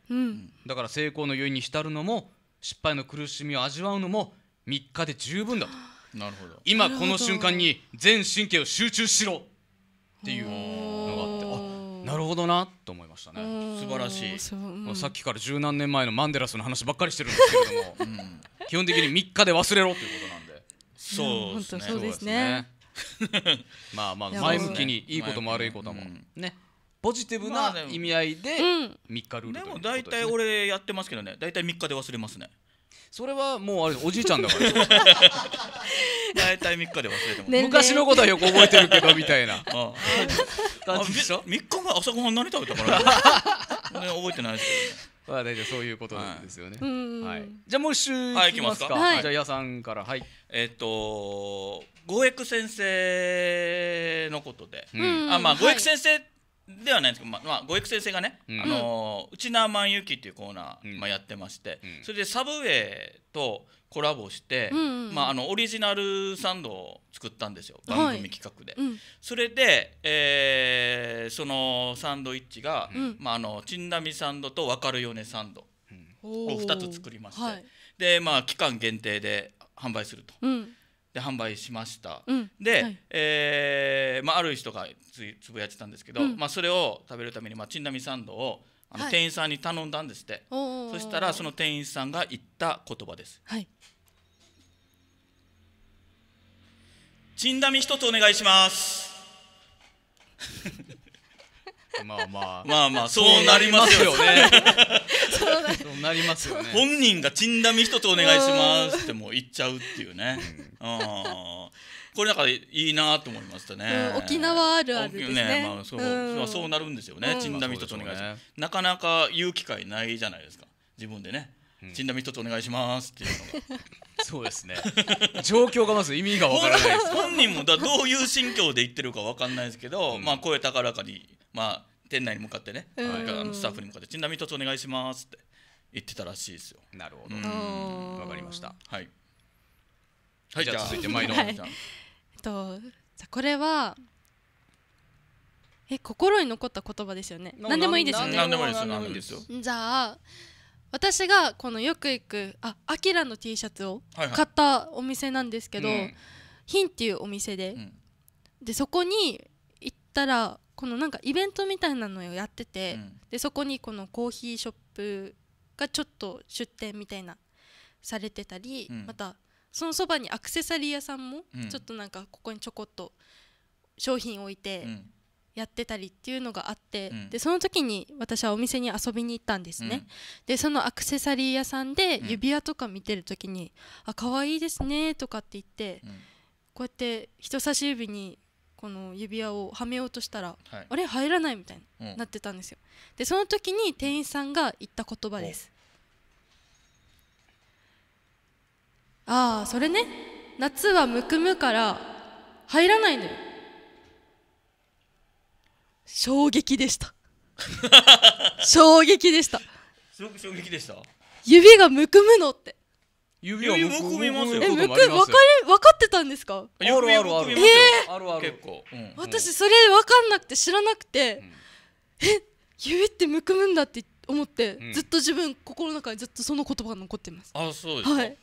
だから成功の余韻に浸るのも失敗の苦しみを味わうのも3日で十分だと なるほど今この瞬間に全神経を集中しろっていうのがあってあなるほどなと思いましたね素晴らしい、うん、さっきから十何年前のマンデラスの話ばっかりしてるんですけれども、うん、基本的に3日で忘れろということなんでそうですねそうですね まあまあ前向きにいいことも悪いこともね、ポジティブな意味合いで3日ルールで、ね,、も大体俺やってますけどね大体3日で忘れますねそれはもうあれおじいちゃんだから 大体3日で忘れても昔のことはよく覚えてるけどみたいな感じ でしょ3日前朝ごはん何食べたから、覚えてないですけど、あ、大体そういうことなんですよね。はい。じゃあ、もう一周。はい、いきますか。じゃあ、矢さんから、はい。えっ、と、五役先生のことで。うん、あ、まあ、五役先生っではないんですけど、まあ、まあ、ご育成生がね、うん、あの内縄満ゆきっていうコーナー、まあ、やってまして、それでサブウェイとコラボして、まあ、あのオリジナルサンドを作ったんですよ番組企画で、はいうん、それで、えー、そのサンドイッチが、うん、まあ、あのチンダミサンドとわかるよねサンドを2つ作りまして、はい、で、まあ、期間限定で販売すると、うん、で販売しました、うん、で、はい、えー、まあ、ある人がつつぶやいてたんですけど、うん、まあ、それを食べるために、まあ、チンダミサンドをあの、店員さんに頼んだんですってそしたらその店員さんが言った言葉です、はい、チンダミ一つお願いします まあまあまあまあそうなりますよねそうなりますよね本人がチンダミ一つお願いしますってもう言っちゃうっていうね、うん、これなんかいいなと思いましたね、うん、沖縄あるあるですね、ね、まあそう、うん、そうなるんですよね、チンダミ一つお願いします、まあね、なかなか言う機会ないじゃないですか自分でね、チンダミ一つお願いしますっていうのがそうですね状況がまず意味が分からないです 本人もだどういう心境で言ってるか分かんないですけど、うん、まあ声高らかにまあ店内に向かってね、はい、スタッフに向かって「ちなみに一つお願いします」って言ってたらしいですよなるほどわかりましたはい、はい、じゃあ続いて毎度、はい、えっとじゃこれはえ心に残った言葉ですよね何でもいいですよね何でもいいですよじゃあ私がこのよく行くあアキラの T シャツを買ったお店なんですけど、はいはいうん、ヒンっていうお店で、うん、でそこに行ったらこのなんかイベントみたいなのをやってて、うん、でそこにこのコーヒーショップがちょっと出店みたいなされてたり、またそのそばにアクセサリー屋さんもちょっとなんかここにちょこっと商品置いて、やってたりっていうのがあって、うん、でその時に私はお店に遊びに行ったんですね、うん、でそのアクセサリー屋さんで指輪とか見てる時に「うん、あ可愛いですね」とかって言って、うん、こうやって人差し指にこの指輪をはめようとしたら、はい、あれ入らないみたいになってたんですよでその時に店員さんが言った言葉ですああそれね夏はむくむから入らないのよ衝撃でした衝撃でしたすごく衝撃でした指がむくむのって指はむくみますよえむくわかり分かってたんですかあるあるあるえー、あるある結構、うん、私それ分かんなくて知らなくて、うん、え指ってむくむんだって思って、うん、ずっと自分心の中にずっとその言葉が残ってますあそうですはい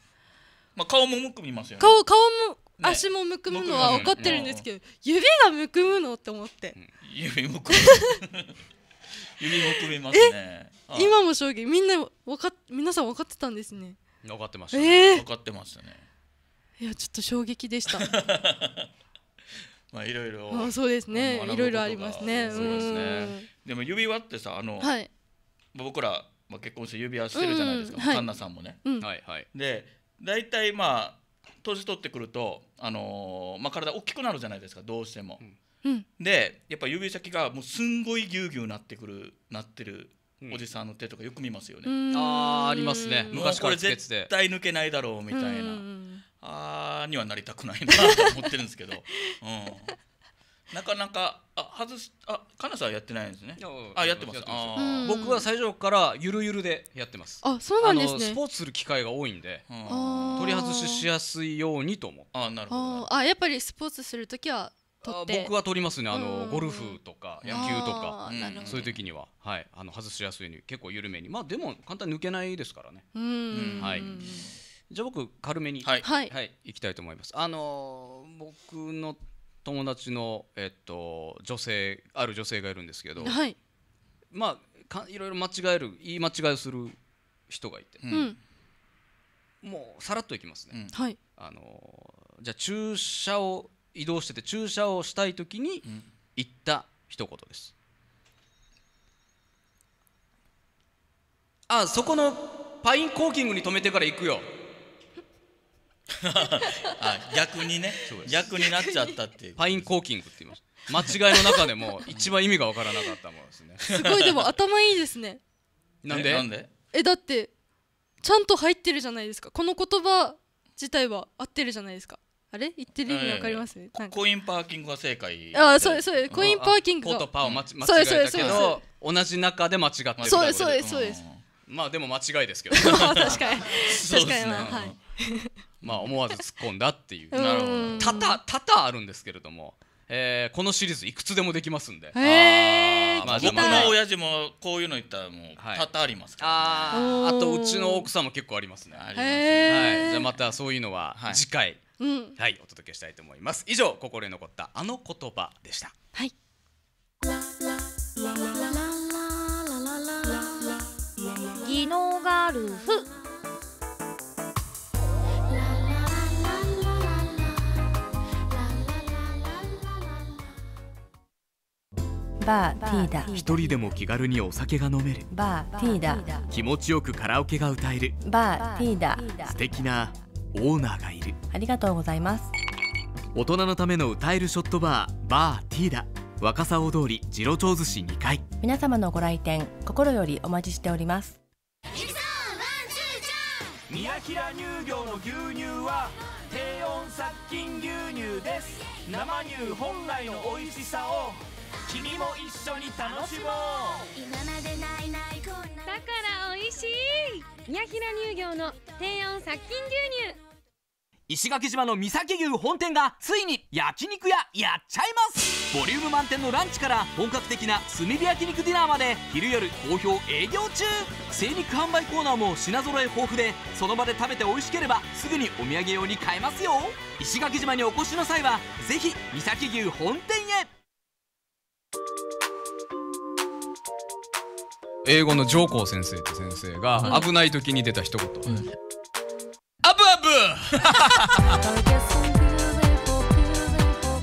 まあ、顔もむくみますよね顔顔も足もむくむのは分かってるんですけど、指がむくむのって思って、うん、指むくむ 指むくみますね今も将棋みんな分か皆さん分かってたんですね分かってました、ねえー、分かってましたねいやちょっと衝撃でした まあいろいろあそうですねいろいろありますねそうですねでも指輪ってさあの、はい、僕らまあ結婚して指輪してるじゃないですか、うん、はい、カンナさんもね、うん、はいはいで大体まあ年取ってくると、あのー、まあ、体大きくなるじゃないですかどうしても。うん、でやっぱ指先がもうすんごいぎゅうぎゅうなってくるなってるおじさんの手とかよく見ますよね。うん、あありますね。昔これ絶対抜けないだろうみたいな。あにはなりたくないなと思ってるんですけど。うん なかなかあ外す、あかなさんやってないんですね。あやってます。あ僕は最初からゆるゆるでやってます。あそうなんですね。スポーツする機会が多いんで取り外ししやすいようにと思う。あなるほどあやっぱりスポーツするときは僕は取りますね。あのゴルフとか野球とかそういう時にははいあの外しやすいに結構緩めにまあでも簡単に抜けないですからね。うんはいじゃあ僕軽めにはいい、行きたいと思います。あの僕の友達の、えっと、女性ある女性がいるんですけど、はい、まあかいろいろ間違える言い間違いをする人がいて、うん、もうさらっといきますね、うん、あのじゃあ注射を移動してて注射をしたい時に言った一言です、うん、あそこのパインコーキングに止めてから行くよあ逆にね逆になっちゃったっていうファインコーキングって言いました間違いの中でも一番意味が分からなかったものですねすごいでも頭いいですねなんでなんでえだってちゃんと入ってるじゃないですかこの言葉自体は合ってるじゃないですかあれ言ってる意味わかります、えー、コインパーキングが正解ああそうそうコインパーキングがコとパを間違えたけど同じ中で間違ってるそうですそうですそうですまあでも間違いですけど確かに確かに、ね、はいまあ、思わず突っ込んだっていう多々多々あるんですけれども。えー、このシリーズいくつでもできますんで。えー、まあ、僕の親父もこういうの言ったらもう多々ありますから、ねはい、ああとうちの奥さんも結構ありますね。ありますねはい、じゃあまたそういうのは次回、はいはい、お届けしたいと思います。以上心に残ったあの言葉でした。はい。技能ガルフ。バーティーダ一人でも気軽にお酒が飲めるバーティーダ気持ちよくカラオケが歌えるバーティーダ素敵なオーナーがいるありがとうございます大人のための歌えるショットバーバーティーダ若狭大通り次郎町寿司2階皆様のご来店心よりお待ちしております宮平乳業の牛乳は低温殺菌牛乳です生乳本来の美味しさを君も一緒に楽しもう今までないないこんなだから美味しい宮平乳業の低温殺菌牛乳石垣島の三崎牛本店がついに焼肉屋やっちゃいますボリューム満点のランチから本格的な炭火焼肉ディナーまで昼夜好評営業中精肉販売コーナーも品揃え豊富でその場で食べて美味しければすぐにお土産用に買えますよ石垣島にお越しの際はぜひ三崎牛本店へ英語の上皇先生って先生が危ない時に出た一言、うん、アブアブ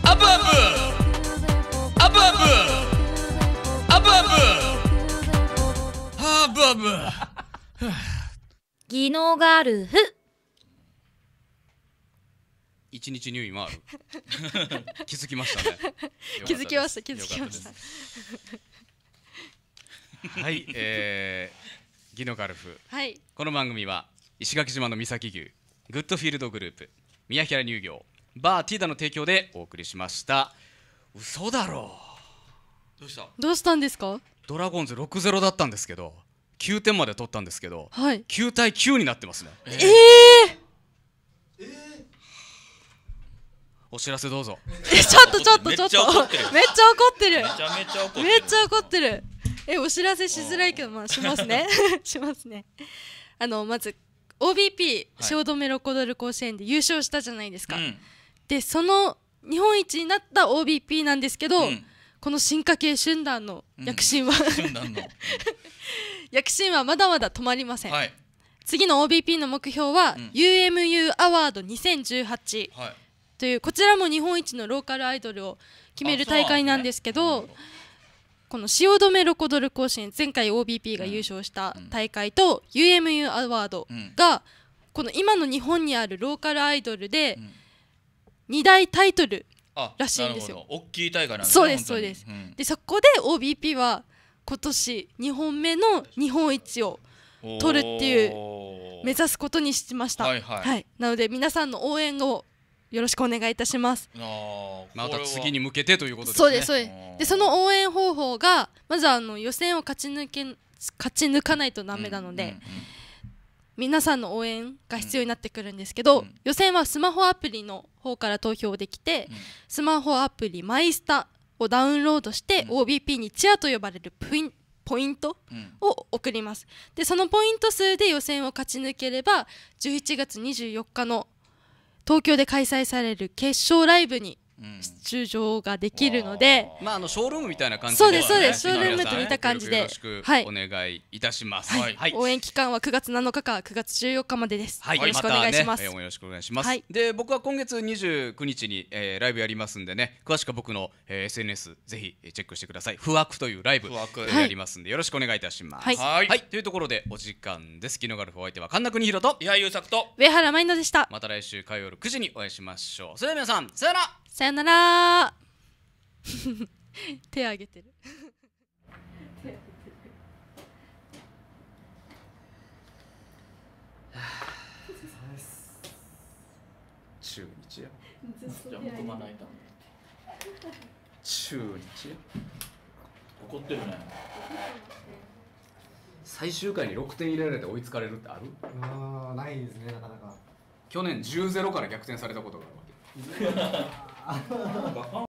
アブアブアブアブアブアブアブアブ技能一日入院もある 気づきましたね気づきました気づきましたはい、えー、ギノカルフ、はい、この番組は石垣島の三崎牛グッドフィールドグループ宮平乳業バーティーダの提供でお送りしました嘘だろどうしたどうしたんですかドラゴンズ6-0だったんですけど9点まで取ったんですけど、はい、9対9になってますねえー、えー、えー、お知らせどうぞえちょっとちょっとちょっとめっちゃ怒ってるめちゃめちゃ怒ってるめっちゃ怒ってるえお知らせしづらいけどまあしますね しますねあのまず OBP 汐留ロコドル甲子園で優勝したじゃないですか、うん、でその日本一になった OBP なんですけど、うん、この進化系春団の躍進は、うん、躍進はまだまだ止まりません、はい、次の OBP の目標は、UMU アワード2018、い、というこちらも日本一のローカルアイドルを決める大会なんですけどこの汐留ロコドル甲子園前回 OBP が優勝した大会と UMU アワードがこの今の日本にあるローカルアイドルで2大タイトルらしいんですよ。大きい大会なんですね。そうですそうです。うん、でそこで OBP は今年2本目の日本一を取るっていう目指すことにしました。はい、はいはい、なので皆さんの応援をよろしくお願いいたしますまた次に向けてということですねそうですそうですでその応援方法がまずあの予選を勝ち抜け勝ち抜かないとダメなので、うんうんうん、皆さんの応援が必要になってくるんですけど、うん、予選はスマホアプリの方から投票できて、うん、スマホアプリマイスタをダウンロードして、うん、OBP にチアと呼ばれるポインポイントを送ります、でそのポイント数で予選を勝ち抜ければ11月24日の東京で開催される決勝ライブに出場ができるので、まああのショールームみたいな感じで、そうですそうですショールームと似た感じで、よろしくお願いいたします、はい応援期間は9月7日から9月14日までです、はい、よろしくお願いします、えよろしくお願いします、で僕は今月29日に、えー、ライブやりますんでね詳しくは僕の、えー、SNS ぜひチェックしてください不惑というライブ不やりますんで、よろしくお願いいたしますはいはいというところでお時間です昨日ガルフお相手は神田国広と岩井優作と上原舞乃でしたまた来週火曜日9時にお会いしましょうそれでは皆さんさよならさよなら 手あげてる 中日やじゃあ止まない中日や怒ってるね最終回に6点入れられて追いつかれるってあるああないですねなかなか去年10ゼ0から逆転されたことがある分かるか